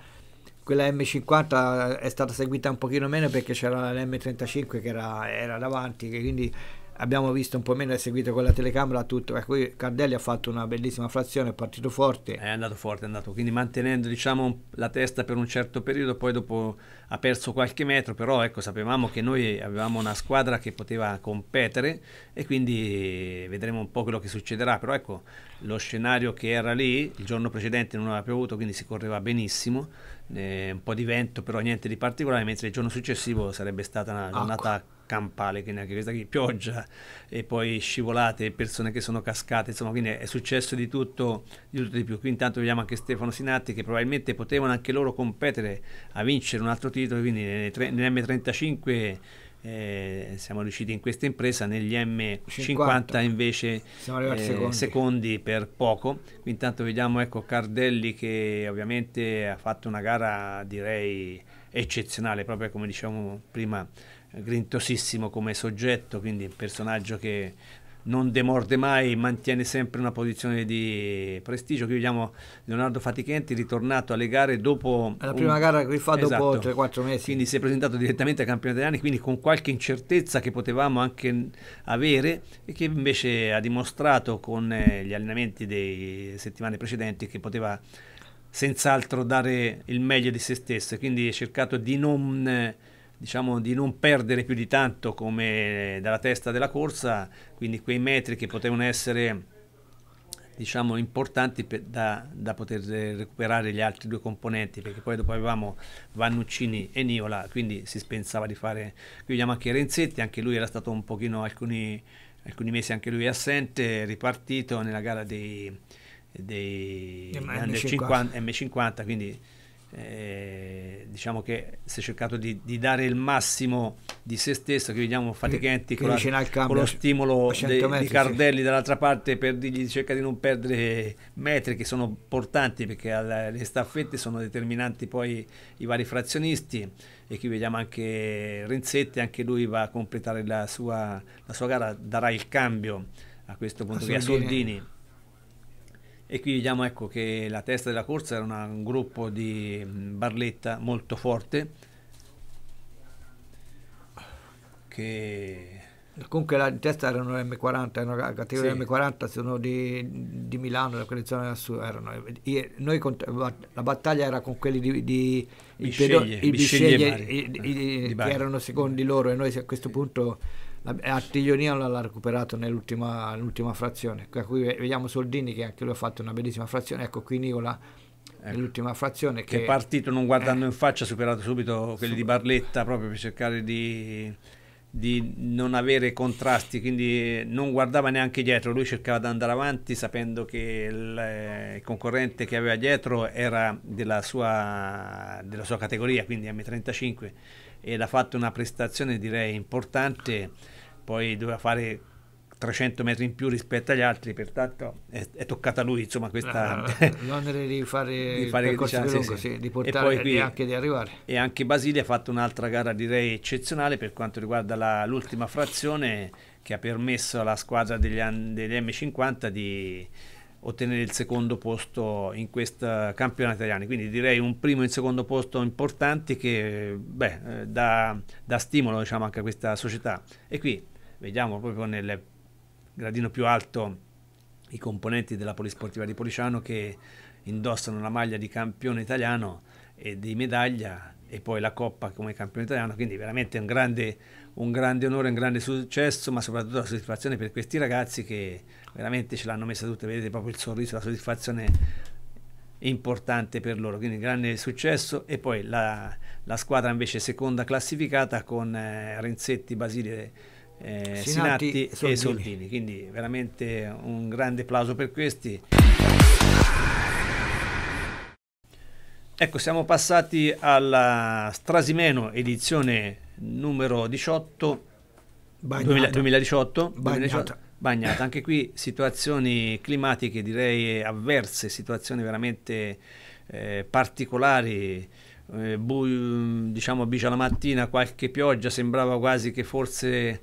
quella M50 è stata seguita un pochino meno perché c'era la M35 che era, era davanti, quindi abbiamo visto un po' meno, è seguito con la telecamera tutto, per ecco, cui Cardelli ha fatto una bellissima frazione, è partito forte. È andato forte, è andato, quindi mantenendo diciamo, la testa per un certo periodo, poi dopo ha perso qualche metro, però ecco, sapevamo che noi avevamo una squadra che poteva competere e quindi vedremo un po' quello che succederà, però ecco, lo scenario che era lì, il giorno precedente non aveva piovuto, quindi si correva benissimo, eh, un po' di vento, però niente di particolare, mentre il giorno successivo sarebbe stata una giornata... Acqua campale, quindi anche questa qui, pioggia e poi scivolate, persone che sono cascate, insomma, quindi è successo di tutto, di tutto di più. Qui intanto vediamo anche Stefano Sinatti che probabilmente potevano anche loro competere a vincere un altro titolo, quindi m 35 eh, siamo riusciti in questa impresa, negli M50 50. invece eh, secondi. secondi. per poco. Qui intanto vediamo ecco, Cardelli che ovviamente ha fatto una gara direi eccezionale, proprio come dicevamo prima grintosissimo come soggetto, quindi un personaggio che non demorde mai, mantiene sempre una posizione di prestigio. Qui vediamo Leonardo Fatichenti ritornato alle gare dopo... La prima un... gara che fa esatto. dopo 3-4 mesi. Quindi si è presentato direttamente ai campionati italiani, quindi con qualche incertezza che potevamo anche avere e che invece ha dimostrato con eh, gli allenamenti delle settimane precedenti che poteva senz'altro dare il meglio di se stesso. Quindi ha cercato di non eh, diciamo di non perdere più di tanto come dalla testa della corsa, quindi quei metri che potevano essere diciamo importanti per, da, da, poter recuperare gli altri due componenti perché poi dopo avevamo Vannuccini e Niola quindi si pensava di fare qui vediamo anche Renzetti anche lui era stato un pochino alcuni, alcuni mesi anche lui assente ripartito nella gara dei, dei M50, M50 quindi eh, diciamo che si è cercato di, di, dare il massimo di se stesso, che vediamo fatichenti che, con, la, cambio, con, lo stimolo dei, metri, di Cardelli sì. dall'altra parte per dirgli cerca di non perdere metri che sono importanti perché alla, le staffette sono determinanti poi i vari frazionisti e qui vediamo anche Renzetti, anche lui va a completare la sua, la sua gara, darà il cambio a questo punto di Soldini. Via Soldini e qui vediamo ecco, che la testa della corsa era una, un gruppo di Barletta molto forte. Che... Comunque la testa erano M40, erano la categoria sì. M40 sono di, di Milano, quelle zone lassù erano. Eh, io, noi, la battaglia era con quelli di, di Bisceglie, il Bisceglie, Bisceglie i, i, i, di che erano secondi loro e noi a questo punto eh, Artiglionino l'ha recuperato nell'ultima, nell'ultima frazione, a vediamo Soldini che anche lui ha fatto una bellissima frazione, ecco qui Nicola ecco. nell'ultima frazione che, che è partito non guardando eh, in faccia, ha superato subito quelli su di Barletta proprio per cercare di, di non avere contrasti, quindi non guardava neanche dietro, lui cercava di andare avanti sapendo che il, eh, il concorrente che aveva dietro era della sua, della sua categoria, quindi M35 ed ha fatto una prestazione direi importante, poi doveva fare 300 metri in più rispetto agli altri, pertanto è, è toccata a lui insomma questa... Ah, l'onere di fare, di fare il diciamo, lungo, sì, sì. di portare e, qui, e, anche di arrivare. E anche Basile ha fatto un'altra gara direi eccezionale per quanto riguarda la, l'ultima frazione che ha permesso alla squadra degli, degli M50 di ottenere il secondo posto in questo campionato italiano. Quindi direi un primo e un secondo posto importanti che beh, eh, dà, dà, stimolo diciamo, anche a questa società. E qui vediamo proprio nel gradino più alto i componenti della Polisportiva di Policiano che indossano la maglia di campione italiano e di medaglia e poi la coppa come campione italiano, quindi veramente un grande un grande onore, un grande successo, ma soprattutto la soddisfazione per questi ragazzi che veramente ce l'hanno messa tutta, vedete proprio il sorriso, la soddisfazione importante per loro, quindi grande successo e poi la, la squadra invece seconda classificata con eh, Renzetti, Basile, eh, Sinatti, Sinatti Soldini. e Soldini, quindi veramente un grande applauso per questi. Ecco, siamo passati alla Strasimeno edizione numero 18 bagnata. 2018, bagnata. 2018 bagnata. Anche qui situazioni climatiche direi avverse, situazioni veramente eh, particolari. Eh, bu- diciamo bici alla mattina, qualche pioggia, sembrava quasi che forse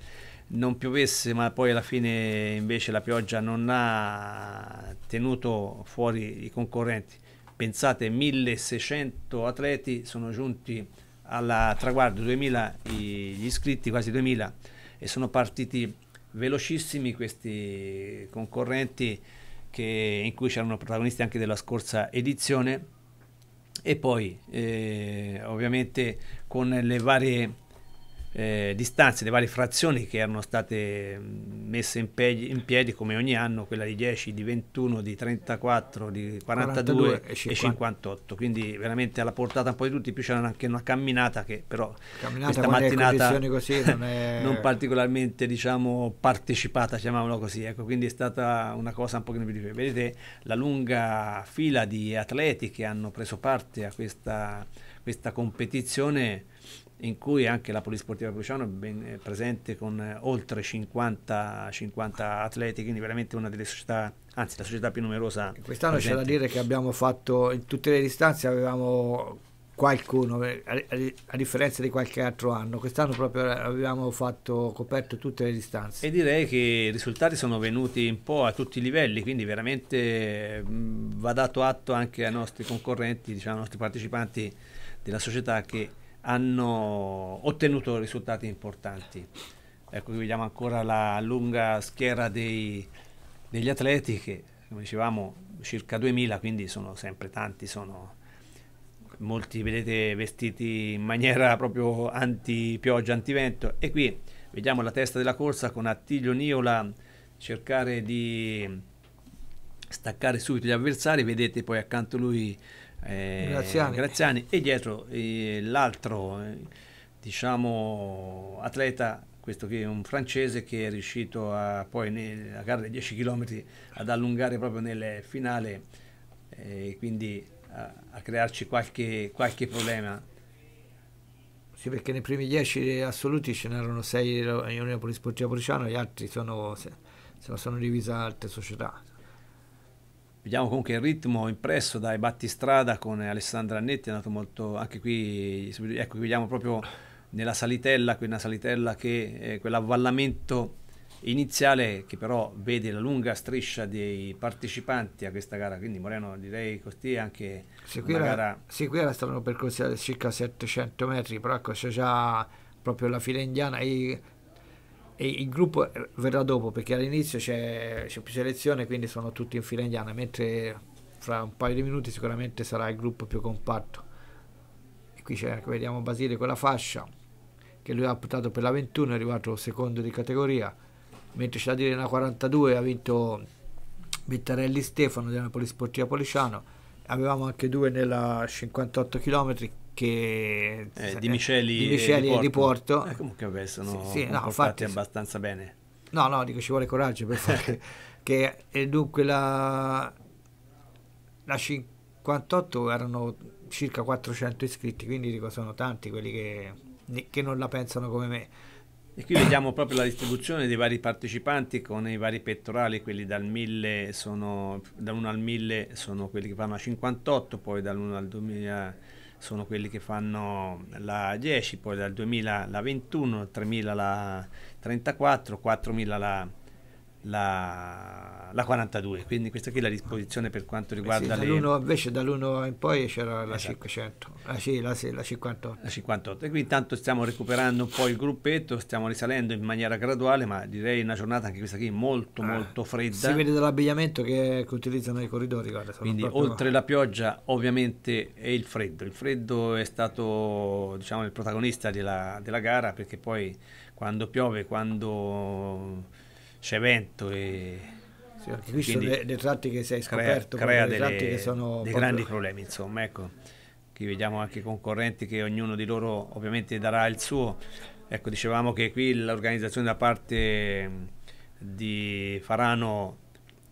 non piovesse, ma poi alla fine invece la pioggia non ha tenuto fuori i concorrenti. Pensate, 1600 atleti sono giunti al traguardo 2000 gli iscritti, quasi 2000, e sono partiti velocissimi questi concorrenti che, in cui c'erano protagonisti anche della scorsa edizione e poi eh, ovviamente con le varie eh, distanze, le varie frazioni che erano state mm, messe in, pe- in, piedi come ogni anno, quella di 10, di 21, di 34, di 42, 42 e, 58. Quindi veramente alla portata un po' di tutti, più c'era anche una camminata che però camminata questa mattinata così non, è... non, particolarmente diciamo partecipata, chiamiamolo così. Ecco, quindi è stata una cosa un po' che mi piaceva. Vedete la lunga fila di atleti che hanno preso parte a questa, questa competizione in cui anche la Polisportiva Cruciano è ben presente con eh, oltre 50, 50, atleti, quindi veramente una delle società, anzi la società più numerosa. Quest'anno presente. c'è da dire che abbiamo fatto in tutte le distanze, avevamo qualcuno, eh, a, differenza di qualche altro anno. Quest'anno proprio abbiamo fatto, coperto tutte le distanze. E direi che i risultati sono venuti un po' a tutti i livelli, quindi veramente va dato atto anche ai nostri concorrenti, diciamo, ai nostri partecipanti della società che hanno ottenuto risultati importanti. Ecco, qui vediamo ancora la lunga schiera dei, degli atleti che, come dicevamo, circa 2000, quindi sono sempre tanti, sono molti, vedete, vestiti in maniera proprio anti-pioggia, anti-vento. E qui vediamo la testa della corsa con Attilio Niola cercare di staccare subito gli avversari, vedete poi accanto a lui eh, Graziani. Graziani. e dietro eh, l'altro eh, diciamo, atleta, questo che è un francese che è riuscito a, poi nella gara dei 10 km ad allungare proprio nel finale e eh, quindi a, a crearci qualche, qualche problema. Sì, perché nei primi 10 assoluti ce n'erano 6 in Unione Polisportiva Policiano, gli altri sono, se, se sono divise altre società. Vediamo comunque il ritmo impresso dai battistrada con Alessandra Annetti, è andato molto anche qui, ecco qui vediamo proprio nella salitella, quella salitella che eh, quell'avvallamento iniziale che però vede la lunga striscia dei partecipanti a questa gara, quindi Moreno direi così anche se qui era, gara... Sì, qui era stavano percorsi a circa 700 metri, però ecco c'è già proprio la fila indiana, e il gruppo er, verrà dopo perché all'inizio c'è, c'è più selezione quindi sono tutti in fila indiana mentre fra un paio di minuti sicuramente sarà il gruppo più compatto e qui c'è, vediamo Basile con la fascia che lui ha portato per la 21 è arrivato secondo di categoria mentre c'è da dire nella 42 ha vinto Vittarelli Stefano della Polisportiva Policiano avevamo anche due nella 58 km che eh, eh di Miceli, di Miceli e di Porto. Eh, comunque vabbè, sono sì, sì, no, infatti, abbastanza bene. No, no, dico ci vuole coraggio per fare. che, e dunque la, la 58 erano circa 400 iscritti, quindi dico sono tanti quelli che, che non la pensano come me. E qui vediamo proprio la distribuzione dei vari partecipanti con i vari pettorali, quelli dal 1000 sono, da 1 al 1000 sono quelli che fanno a 58, poi dall'1 al 2000 sono quelli che fanno la 10, poi dal 2000 la 21, 3000 la 34, 4000 la la, la 42, quindi questa qui è la disposizione per quanto riguarda eh sì, le... Invece dall'1 in poi c'era la esatto. 500, ah, sì, la, la, 58. La 58, e qui intanto stiamo recuperando un po' il gruppetto, stiamo risalendo in maniera graduale, ma direi una giornata anche questa qui molto ah, molto fredda. Si vede dall'abbigliamento che, che utilizzano i corridori, guarda, Quindi proprio... oltre la pioggia ovviamente è il freddo, il freddo è stato diciamo, il protagonista della, della gara perché poi quando piove, quando cemento e sì, anche qui sono dei tratti che si è scoperto crea, crea delle, dei proprio... grandi problemi insomma ecco qui vediamo anche concorrenti che ognuno di loro ovviamente darà il suo ecco dicevamo che qui l'organizzazione da parte di Farano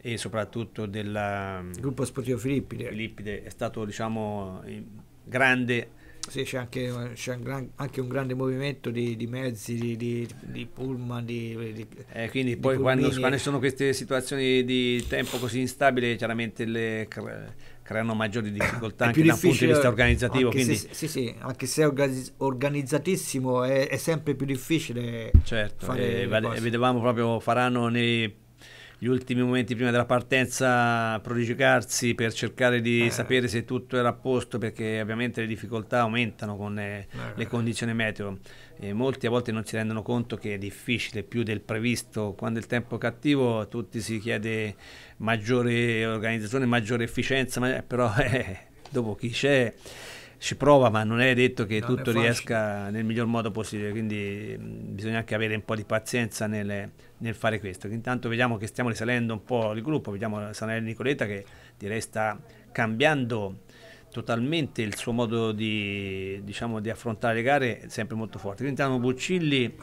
e soprattutto del gruppo sportivo Filippide, Filippide è stato diciamo grande sì, c'è, anche, c'è un gran, anche, un grande movimento di, di mezzi, di, di, di, pullman. Di, eh, quindi poi quando, quando, sono queste situazioni di tempo così instabile, chiaramente le creano maggiori difficoltà anche dal punto di vista organizzativo. Anche quindi... se, sì, sì, anche se è organizzatissimo è, è sempre più difficile. Certo, e, eh, vedevamo proprio Farano nei gli ultimi momenti prima della partenza prodigicarsi per cercare di eh. sapere se tutto era a posto perché ovviamente le difficoltà aumentano con eh, eh le eh. condizioni meteo e molti a volte non si rendono conto che è difficile più del previsto quando il tempo è cattivo tutti si chiede maggiore organizzazione maggiore efficienza ma, eh, però dopo chi c'è ci prova, ma non è detto che non tutto riesca nel miglior modo possibile, quindi mm, bisogna anche avere un po' di pazienza nelle, nel fare questo. Intanto vediamo che stiamo risalendo un po' il gruppo, vediamo Sanel Nicoletta che direi sta cambiando totalmente il suo modo di, diciamo, di affrontare le gare, sempre molto forte. Quindi abbiamo Buccilli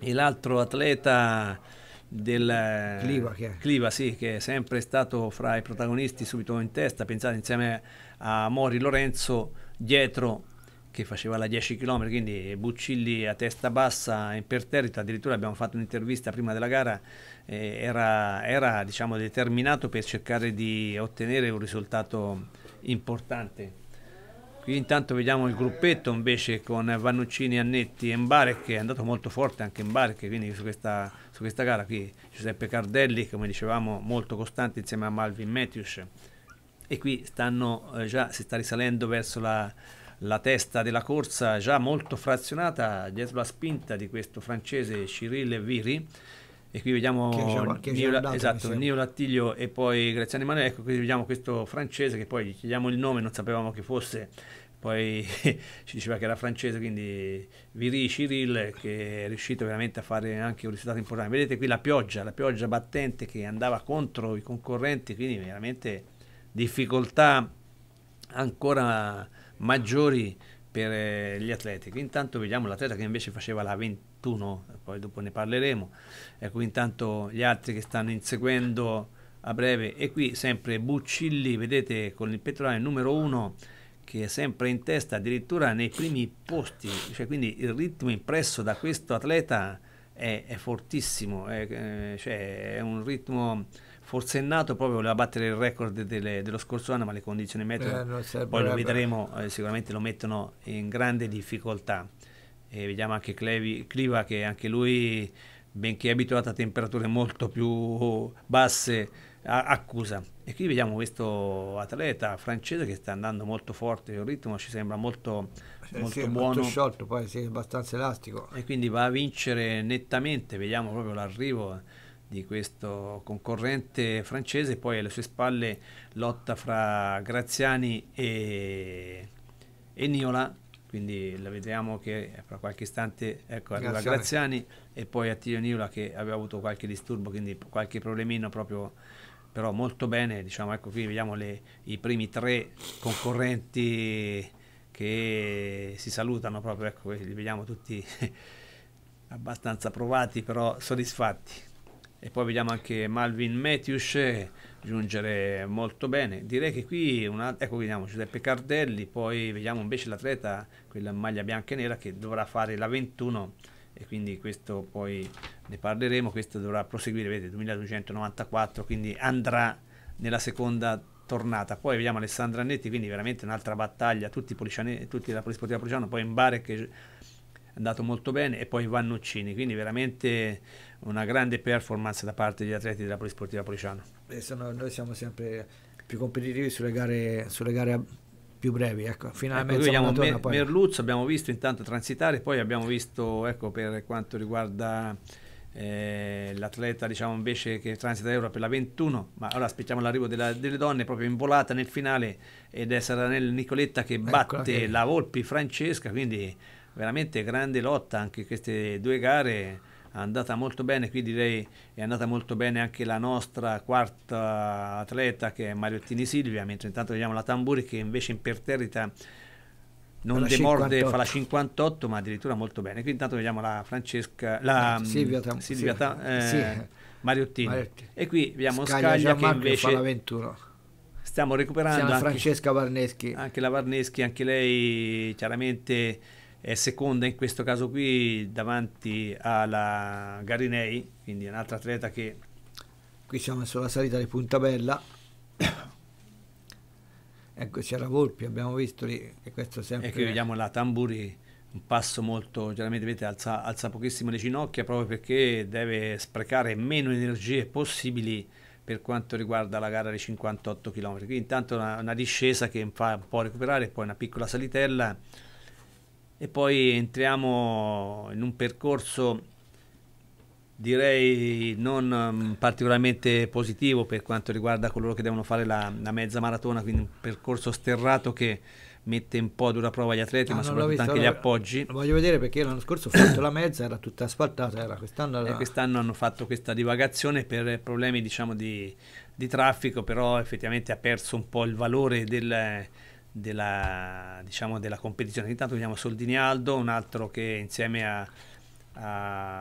e l'altro atleta del Cliva, che... Cliva sì, che è sempre stato fra i protagonisti subito in testa, pensate insieme a Mori Lorenzo dietro che faceva la 10 km, quindi Buccilli a testa bassa, imperterrito, addirittura abbiamo fatto un'intervista prima della gara, eh, era, era diciamo, determinato per cercare di ottenere un risultato importante. Qui intanto vediamo il gruppetto invece con Vannuccini, Annetti e Mbarek che è andato molto forte anche Mbarek, quindi su questa, su questa gara qui Giuseppe Cardelli come dicevamo molto costante insieme a Malvin Matthews e qui stanno, eh, già si sta risalendo verso la, la, testa della corsa già molto frazionata dietro la spinta di questo francese Cyril Viri e qui vediamo Nio, esatto, Nio Lattiglio e poi Graziano Emanuele, ecco qui vediamo questo francese che poi gli chiediamo il nome, non sapevamo che fosse, poi ci diceva che era francese, quindi Viri Cyril che è riuscito veramente a fare anche un risultato importante. Vedete qui la pioggia, la pioggia battente che andava contro i concorrenti, quindi veramente difficoltà ancora maggiori per eh, gli atleti. Intanto vediamo l'atleta che invece faceva la 21, poi dopo ne parleremo. Ecco, intanto gli altri che stanno inseguendo a breve. E qui sempre Buccilli, vedete, con il petrolio numero 1 che è sempre in testa, addirittura nei primi posti. Cioè, quindi il ritmo impresso da questo atleta è, è fortissimo, è, eh, eh, cioè, è un ritmo forse è nato proprio voleva battere il record delle, dello scorso anno ma le condizioni meteo eh, poi lo vedremo eh, sicuramente lo mettono in grande difficoltà e vediamo anche Clevi, Cliva che anche lui benché abituato a temperature molto più basse a, accusa e qui vediamo questo atleta francese che sta andando molto forte il ritmo ci sembra molto, eh, molto sì, buono molto sciolto poi sì, abbastanza elastico e quindi va a vincere nettamente vediamo proprio l'arrivo di questo concorrente francese, poi alle sue spalle lotta fra Graziani e, e Niola, quindi la vediamo che fra qualche istante ecco, arriva Graziani. Graziani e poi Attilio Niola che aveva avuto qualche disturbo, quindi qualche problemino proprio però molto bene, diciamo, ecco qui vediamo le, i primi tre concorrenti che si salutano proprio, ecco, li vediamo tutti abbastanza provati, però soddisfatti e poi vediamo anche Malvin Matthews eh, giungere molto bene. Direi che qui, una, ecco, vediamo Giuseppe Cardelli, poi vediamo invece l'atleta, quella in maglia bianca e nera, che dovrà fare la 21 e quindi questo poi ne parleremo, questo dovrà proseguire, vedete, 2294, quindi andrà nella seconda tornata. Poi vediamo Alessandra Annetti, quindi veramente un'altra battaglia, tutti, tutti la polisportiva Policiano, poi in Bare che è andato molto bene e poi Vannuccini, quindi veramente una grande performance da parte degli atleti della Polisportiva Policiano. Eh, sono, noi siamo sempre più competitivi sulle gare, sulle gare più brevi, ecco, fino alla ecco, mezza Me, poi... Merluzzo abbiamo visto intanto transitare, poi abbiamo visto ecco, per quanto riguarda... Eh, l'atleta diciamo invece che transita Euro per la 21 ma ora aspettiamo l'arrivo delle donne proprio in volata nel finale ed è Saranel Nicoletta che ecco, batte ecco, eh. okay. la Volpi Francesca quindi veramente grande lotta anche queste due gare è andata molto bene qui direi è andata molto bene anche la nostra quarta atleta che è Mariottini Silvia mentre intanto vediamo la Tamburi che invece in perterrita non demorde fa la 58 ma addirittura molto bene qui intanto vediamo la Francesca la mm, Silvia, Tam- Silvia Tam- eh, sì. Mariottini. Mariottini e qui vediamo Scaglia, Scaglia che invece fa la 21 stiamo recuperando Siamo anche, Francesca Varneschi anche la Varneschi anche lei chiaramente e seconda in questo caso qui davanti alla Garinei, quindi un'altra atleta che... Qui siamo sulla salita di Punta Bella. ecco c'era Volpi, abbiamo visto lì che questo sempre... E qui vediamo la Tamburi, un passo molto, generalmente vedete alza, alza pochissimo le ginocchia proprio perché deve sprecare meno energie possibili per quanto riguarda la gara dei 58 km. Quindi intanto una, una discesa che fa un po' recuperare, poi una piccola salitella e poi entriamo in un percorso direi non mm, particolarmente positivo per quanto riguarda coloro che devono fare la, la, mezza maratona, quindi un percorso sterrato che mette un po' a dura prova gli atleti, ah, ma soprattutto visto, anche allora, gli appoggi. Lo voglio vedere perché l'anno scorso ho fatto la mezza, era tutta asfaltata, era quest'anno... Era... quest'anno hanno fatto questa divagazione per problemi diciamo di, di traffico, però effettivamente ha perso un po' il valore del della, diciamo, della competizione. Intanto vediamo Soldini Aldo, un altro che insieme a,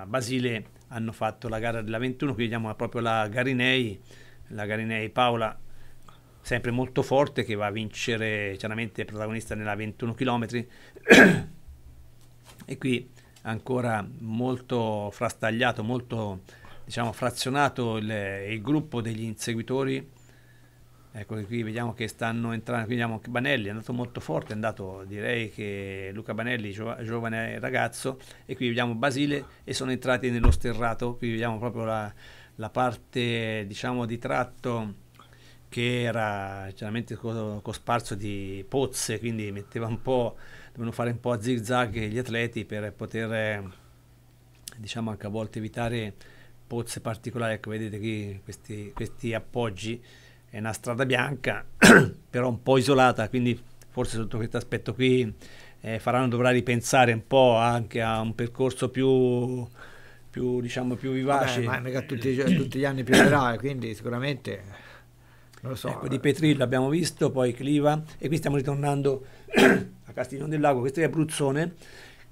a, Basile hanno fatto la gara della 21, qui vediamo proprio la Garinei, la Garinei Paola sempre molto forte che va a vincere chiaramente protagonista nella 21 km e qui ancora molto frastagliato, molto diciamo frazionato il, il gruppo degli inseguitori Eccoli qui, vediamo che stanno entrando, qui vediamo che Banelli è andato molto forte, è andato direi che Luca Banelli, giovane ragazzo, e qui vediamo Basile e sono entrati nello sterrato, qui vediamo proprio la, la parte diciamo di tratto che era generalmente cosparso di pozze, quindi metteva un po', dovevano fare un po' a zig zag gli atleti per poter diciamo anche a volte evitare pozze particolari, ecco vedete qui questi, questi appoggi è una strada bianca, però un po' isolata, quindi forse sotto questo aspetto qui eh, Faranno dovrà ripensare un po' anche a un percorso più, più diciamo, più vivace. Vabbè, ma mica tutti, tutti gli anni più pioverà, eh, quindi sicuramente... Non lo so. Ecco, di Petrillo abbiamo visto, poi Cliva, e qui stiamo ritornando a Castiglione del Lago, questo è Abruzzone.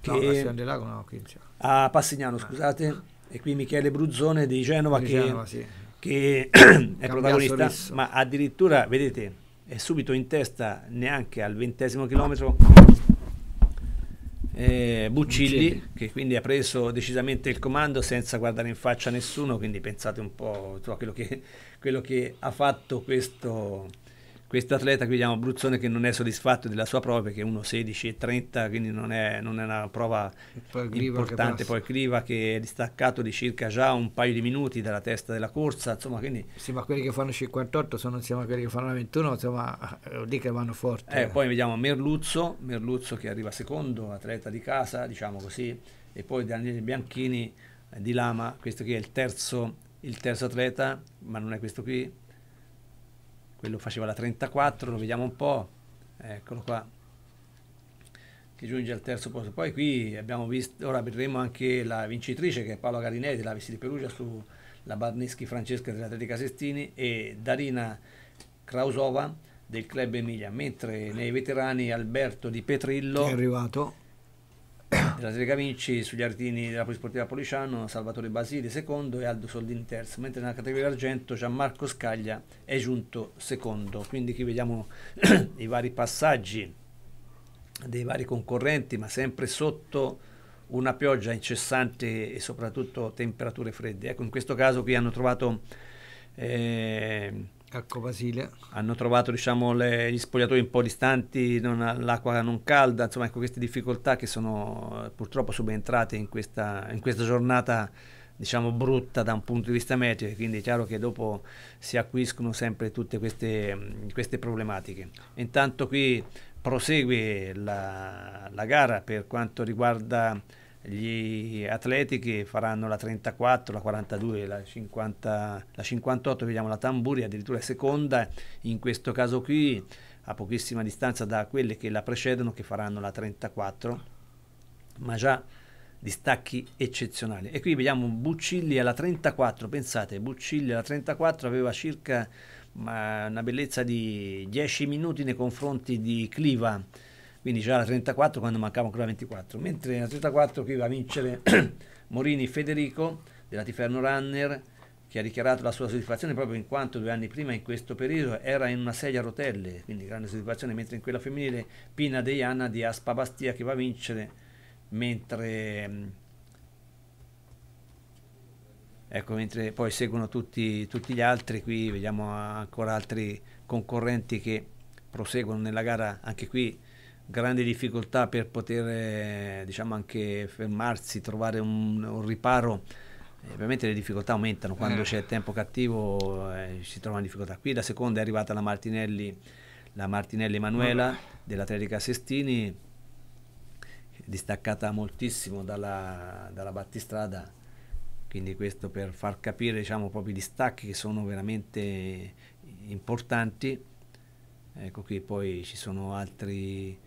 Che no, Castiglione del Lago no, qui. A Passignano, scusate, e qui Michele Bruzzone di Genova, di Genova Sì che è protagonista, ma addirittura, vedete, è subito in testa neanche al ventesimo chilometro eh, Buccilli, Buccilli, che quindi ha preso decisamente il comando senza guardare in faccia a nessuno, quindi pensate un po' quello che, quello che ha fatto questo questo atleta qui chiama Bruzzone che non è soddisfatto della sua prova perché è 1,16,30 quindi non è, non è, una prova poi importante poi Criva che è distaccato di circa già un paio di minuti dalla testa della corsa insomma quindi sì ma quelli che fanno 58 sono insieme a quelli che fanno 21 insomma eh, lì che vanno forti eh, eh, poi vediamo Merluzzo Merluzzo che arriva secondo atleta di casa diciamo così e poi Daniele Bianchini eh, di Lama questo qui è il terzo il terzo atleta ma non è questo qui quello faceva la 34, lo vediamo un po', eccolo qua, che giunge al terzo posto. Poi qui abbiamo visto, ora vedremo anche la vincitrice che è Paola Galinelli della Vissi di Perugia sulla Barnischi Francesca dell'Atletica Sestini e Darina Krausova del club Emilia, mentre nei veterani Alberto Di Petrillo è arrivato della Serie Cavinci sugli artini della Polisportiva Policiano Salvatore Basili secondo e Aldo Soldini terzo, mentre nella categoria d'argento Gianmarco Scaglia è giunto secondo. Quindi qui vediamo i vari passaggi dei vari concorrenti, ma sempre sotto una pioggia incessante e soprattutto temperature fredde. Ecco, in questo caso qui hanno trovato eh, Ecco Basile. Hanno trovato diciamo, le, gli spogliatoi un po' distanti, non, l'acqua non calda, insomma ecco queste difficoltà che sono eh, purtroppo subentrate in questa, in questa giornata diciamo brutta da un punto di vista meteo quindi è chiaro che dopo si acquiscono sempre tutte queste, queste problematiche. Intanto qui prosegue la, la gara per quanto riguarda gli atleti che faranno la 34, la 42, la, 50, la 58, vediamo la Tamburi, addirittura seconda in questo caso qui, a pochissima distanza da quelle che la precedono, che faranno la 34, ma già distacchi eccezionali. E qui vediamo Buccilli alla 34, pensate, Buccilli alla 34 aveva circa ma, una bellezza di 10 minuti nei confronti di Cliva quindi c'era la 34 quando mancava ancora la 24, mentre la 34 qui va a vincere Morini Federico della Tiferno Runner che ha dichiarato la sua soddisfazione proprio in quanto due anni prima in questo periodo era in una sedia a rotelle, quindi grande soddisfazione, mentre in quella femminile Pina Deiana di Aspa Bastia che va a vincere, mentre, mm, ecco, mentre poi seguono tutti, tutti gli altri, qui vediamo ancora altri concorrenti che proseguono nella gara anche qui grandi difficoltà per poter eh, diciamo anche fermarsi, trovare un, un riparo. E eh, ovviamente le difficoltà aumentano quando eh. c'è tempo cattivo eh, si trovano difficoltà qui la seconda è arrivata la Martinelli la Martinelli Emanuela dell'Atletica Sestini distaccata moltissimo dalla, dalla, battistrada quindi questo per far capire diciamo proprio i distacchi che sono veramente importanti ecco qui poi ci sono altri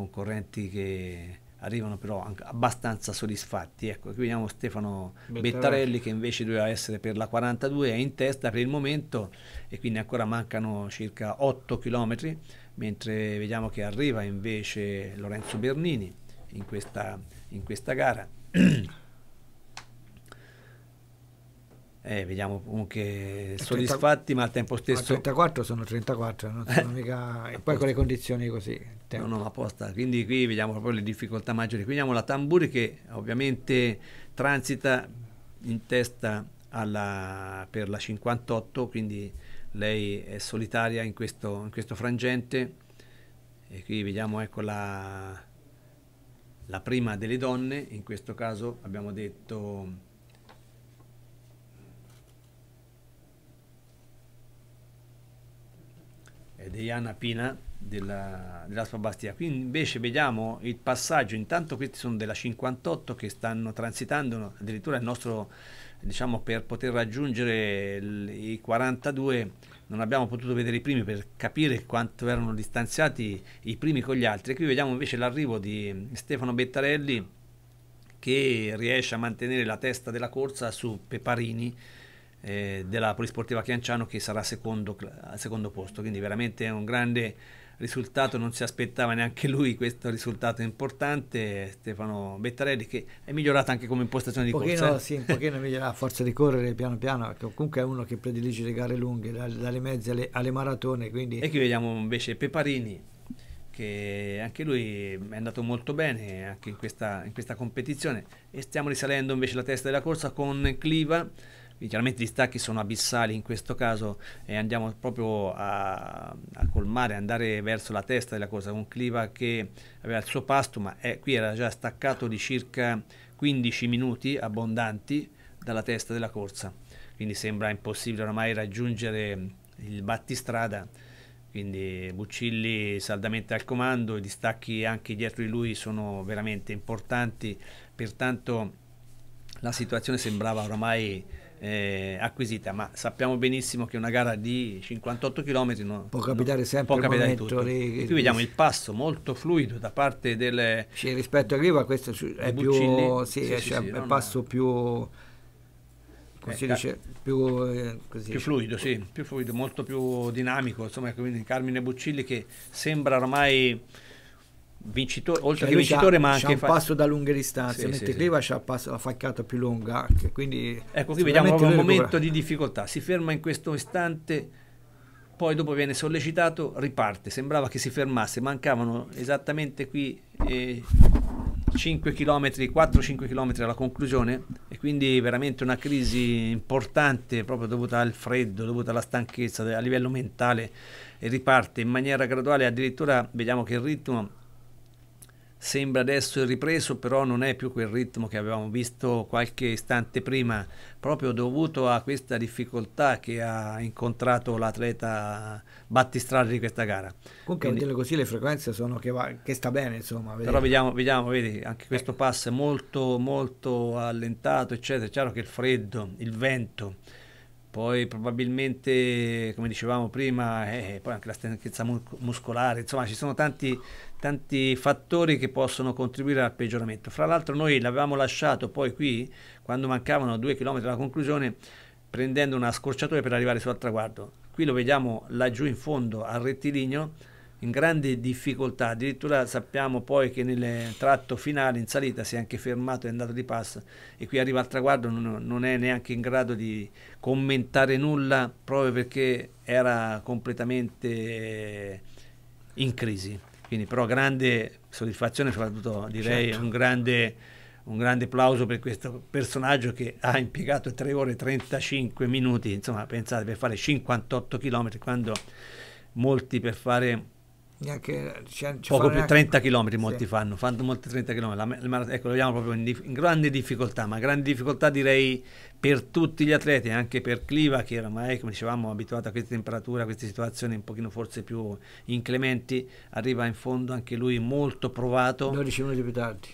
concorrenti che arrivano però abbastanza soddisfatti. Ecco, qui vediamo Stefano Bettarelli. Bettarelli che invece doveva essere per la 42, è in testa per il momento e quindi ancora mancano circa 8 km, mentre vediamo che arriva invece Lorenzo Bernini in questa, in questa gara. Eh, vediamo che soddisfatti, 30, ma al tempo stesso. 34 sono 34, non sono eh, mica. E poi con le condizioni così. Tempo. No, no, apposta. Quindi qui vediamo proprio le difficoltà maggiori. Qui vediamo la Tamburi che ovviamente transita in testa alla, per la 58, quindi lei è solitaria in questo, in questo frangente. E qui vediamo ecco la, la prima delle donne, in questo caso abbiamo detto Eh, di Anna Pina della, sua Bastia. Qui invece vediamo il passaggio, intanto questi sono della 58 che stanno transitando addirittura il nostro, diciamo per poter raggiungere i 42 non abbiamo potuto vedere i primi per capire quanto erano distanziati i primi con gli altri. qui vediamo invece l'arrivo di mm, Stefano Bettarelli che riesce a mantenere la testa della corsa su Peparini eh, della Polisportiva Chianciano che sarà secondo, al secondo posto, quindi veramente un grande risultato, non si aspettava neanche lui questo risultato importante, Stefano Bettarelli che è migliorato anche come impostazione di pochino, corsa. Eh? Sì, un pochino migliorato, a forza di correre piano piano, comunque è uno che predilige le gare lunghe, dalle mezze alle, alle maratone. Quindi... E qui vediamo invece Peparini che anche lui è andato molto bene anche in questa, in questa competizione e stiamo risalendo invece la testa della corsa con Cliva chiaramente i distacchi sono abissali in questo caso e andiamo proprio a, a colmare, andare verso la testa della cosa, con Cliva che aveva il suo pasto, ma è, qui era già staccato di circa 15 minuti abbondanti dalla testa della corsa, quindi sembra impossibile ormai raggiungere il battistrada, quindi Buccilli saldamente al comando, i distacchi anche dietro di lui sono veramente importanti, pertanto la situazione sembrava ormai eh, acquisita, ma sappiamo benissimo che una gara di 58 km no, può capitare sempre. Può capitare tutto. Lì, qui vediamo il passo molto fluido da parte del. Cioè, rispetto a Riva questo è più... Sì, sì, sì, un cioè no, passo no. più... Eh, dice, più, eh, più, fluido, sì, più fluido, molto più dinamico. Insomma, quindi Carmine Buccilli che sembra ormai vincitore, oltre cioè che vincitore, ma anche. C'è un fa... passo da lunghe distanze, sì, mentre sì, Cliva sì. c'ha la faccata più lunga. Anche, quindi ecco, qui vediamo un momento di difficoltà. Si ferma in questo istante, poi dopo viene sollecitato, riparte. Sembrava che si fermasse, mancavano esattamente qui. Eh, 5 km, 4-5 km alla conclusione e quindi veramente una crisi importante proprio dovuta al freddo, dovuta alla stanchezza a livello mentale e riparte in maniera graduale, addirittura vediamo che il ritmo sembra adesso ripreso, però non è più quel ritmo che avevamo visto qualche istante prima, proprio dovuto a questa difficoltà che ha incontrato l'atleta battistrada di questa gara. Comunque, Quindi, dire così, le frequenze sono che, va, che sta bene, insomma. Vediamo. Però vediamo, vediamo, vedi, anche eh. questo passo è molto, molto allentato, eccetera. È chiaro che il freddo, il vento, poi probabilmente come dicevamo prima eh, poi anche la stanchezza muscolare insomma ci sono tanti, tanti fattori che possono contribuire al peggioramento. Fra l'altro noi l'avevamo lasciato poi qui, quando mancavano due chilometri alla conclusione, prendendo una scorciatoia per arrivare sul traguardo. Qui lo vediamo laggiù in fondo al rettilineo, in grande difficoltà, addirittura sappiamo poi che nel tratto finale in salita si è anche fermato e andato di passo e qui arriva al traguardo, non, non è neanche in grado di commentare nulla proprio perché era completamente in crisi. Quindi però grande soddisfazione, soprattutto direi certo. un, grande, un grande applauso per questo personaggio che ha impiegato 3 ore e 35 minuti, insomma pensate per fare 58 km quando molti per fare neanche cioè, poco più neanche... 30 km molti sì. fanno, fanno molti 30 km, la, la, ecco lo vediamo proprio in, in, grande difficoltà, ma grande difficoltà direi per tutti gli atleti, anche per Cliva che ormai come dicevamo abituato a queste temperature, a queste situazioni un pochino forse più inclementi, arriva in fondo anche lui molto provato. 12 minuti più tardi.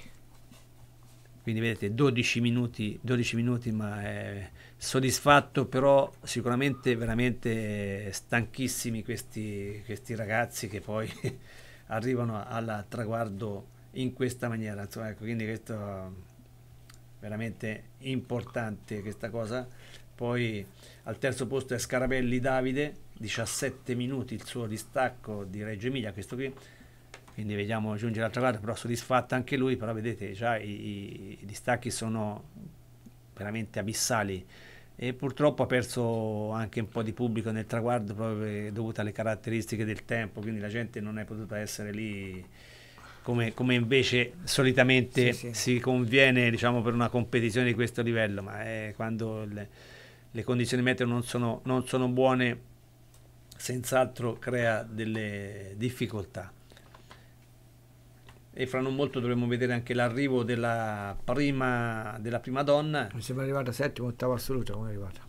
Quindi vedete 12 minuti, 12 minuti ma è soddisfatto però sicuramente veramente stanchissimi questi, questi ragazzi che poi arrivano al traguardo in questa maniera Insomma, ecco, quindi questo è veramente importante questa cosa poi al terzo posto è Scarabelli Davide 17 minuti il suo distacco di Reggio Emilia questo qui quindi vediamo giungere al traguardo però soddisfatto anche lui però vedete già i, i distacchi sono veramente abissali e purtroppo ha perso anche un po' di pubblico nel traguardo proprio dovuto alle caratteristiche del tempo, quindi la gente non è potuta essere lì come, come invece solitamente sì, sì. si conviene diciamo, per una competizione di questo livello, ma quando le, le, condizioni meteo non sono, non sono buone senz'altro crea delle difficoltà e fra non molto dovremo vedere anche l'arrivo della prima, della prima donna. Mi sembra arrivata settima, ottava assoluta, come è arrivata?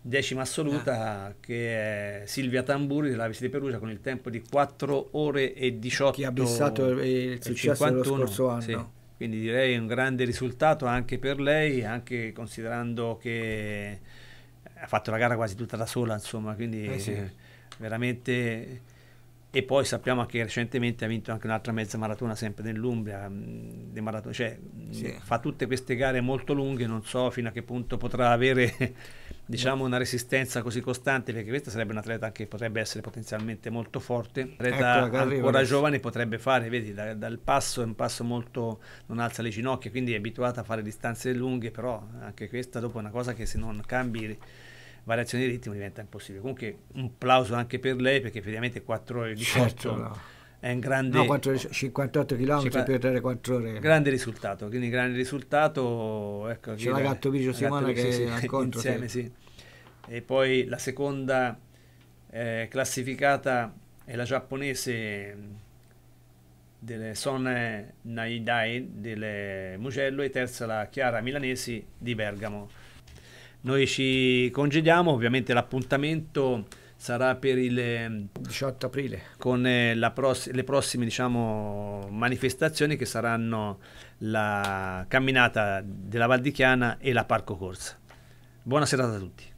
Decima assoluta ah. che è Silvia Tamburi della Visita di Perugia con il tempo di 4 ore e 18 Che ha bissato il successo 51, dello scorso anno. Sì. Quindi direi un grande risultato anche per lei, anche considerando che ha fatto la gara quasi tutta da sola, insomma, quindi eh sì. veramente e poi sappiamo anche che recentemente ha vinto anche un'altra mezza maratona sempre nell'Umbria, mm, maratone, cioè, mm, sì. fa tutte queste gare molto lunghe, non so fino a che punto potrà avere diciamo, una resistenza così costante, perché questa sarebbe un atleta che potrebbe essere potenzialmente molto forte, un atleta ecco, ancora giovane potrebbe fare, vedi, da, dal passo è un passo molto, non alza le ginocchia, quindi è abituata a fare distanze lunghe, però anche questa dopo è una cosa che se non cambi variazione di ritmo diventa impossibile. Comunque un applauso anche per lei perché effettivamente 4 ore 18 certo, no. è un grande... No, 4, 58 km 50, per dare 4 ore. Grande risultato, quindi grande risultato. Ecco, C'è la Gatto Vigio Simona che sì, incontro, insieme, sì. E poi la seconda eh, classificata è la giapponese delle Son Naidai del Mugello e terza la Chiara Milanesi di Bergamo. Noi ci congediamo, ovviamente l'appuntamento sarà per il 18 ehm, aprile con eh, pross le prossime diciamo, manifestazioni che saranno la camminata della Val di Chiana e la Parco Corsa. Buona serata a tutti.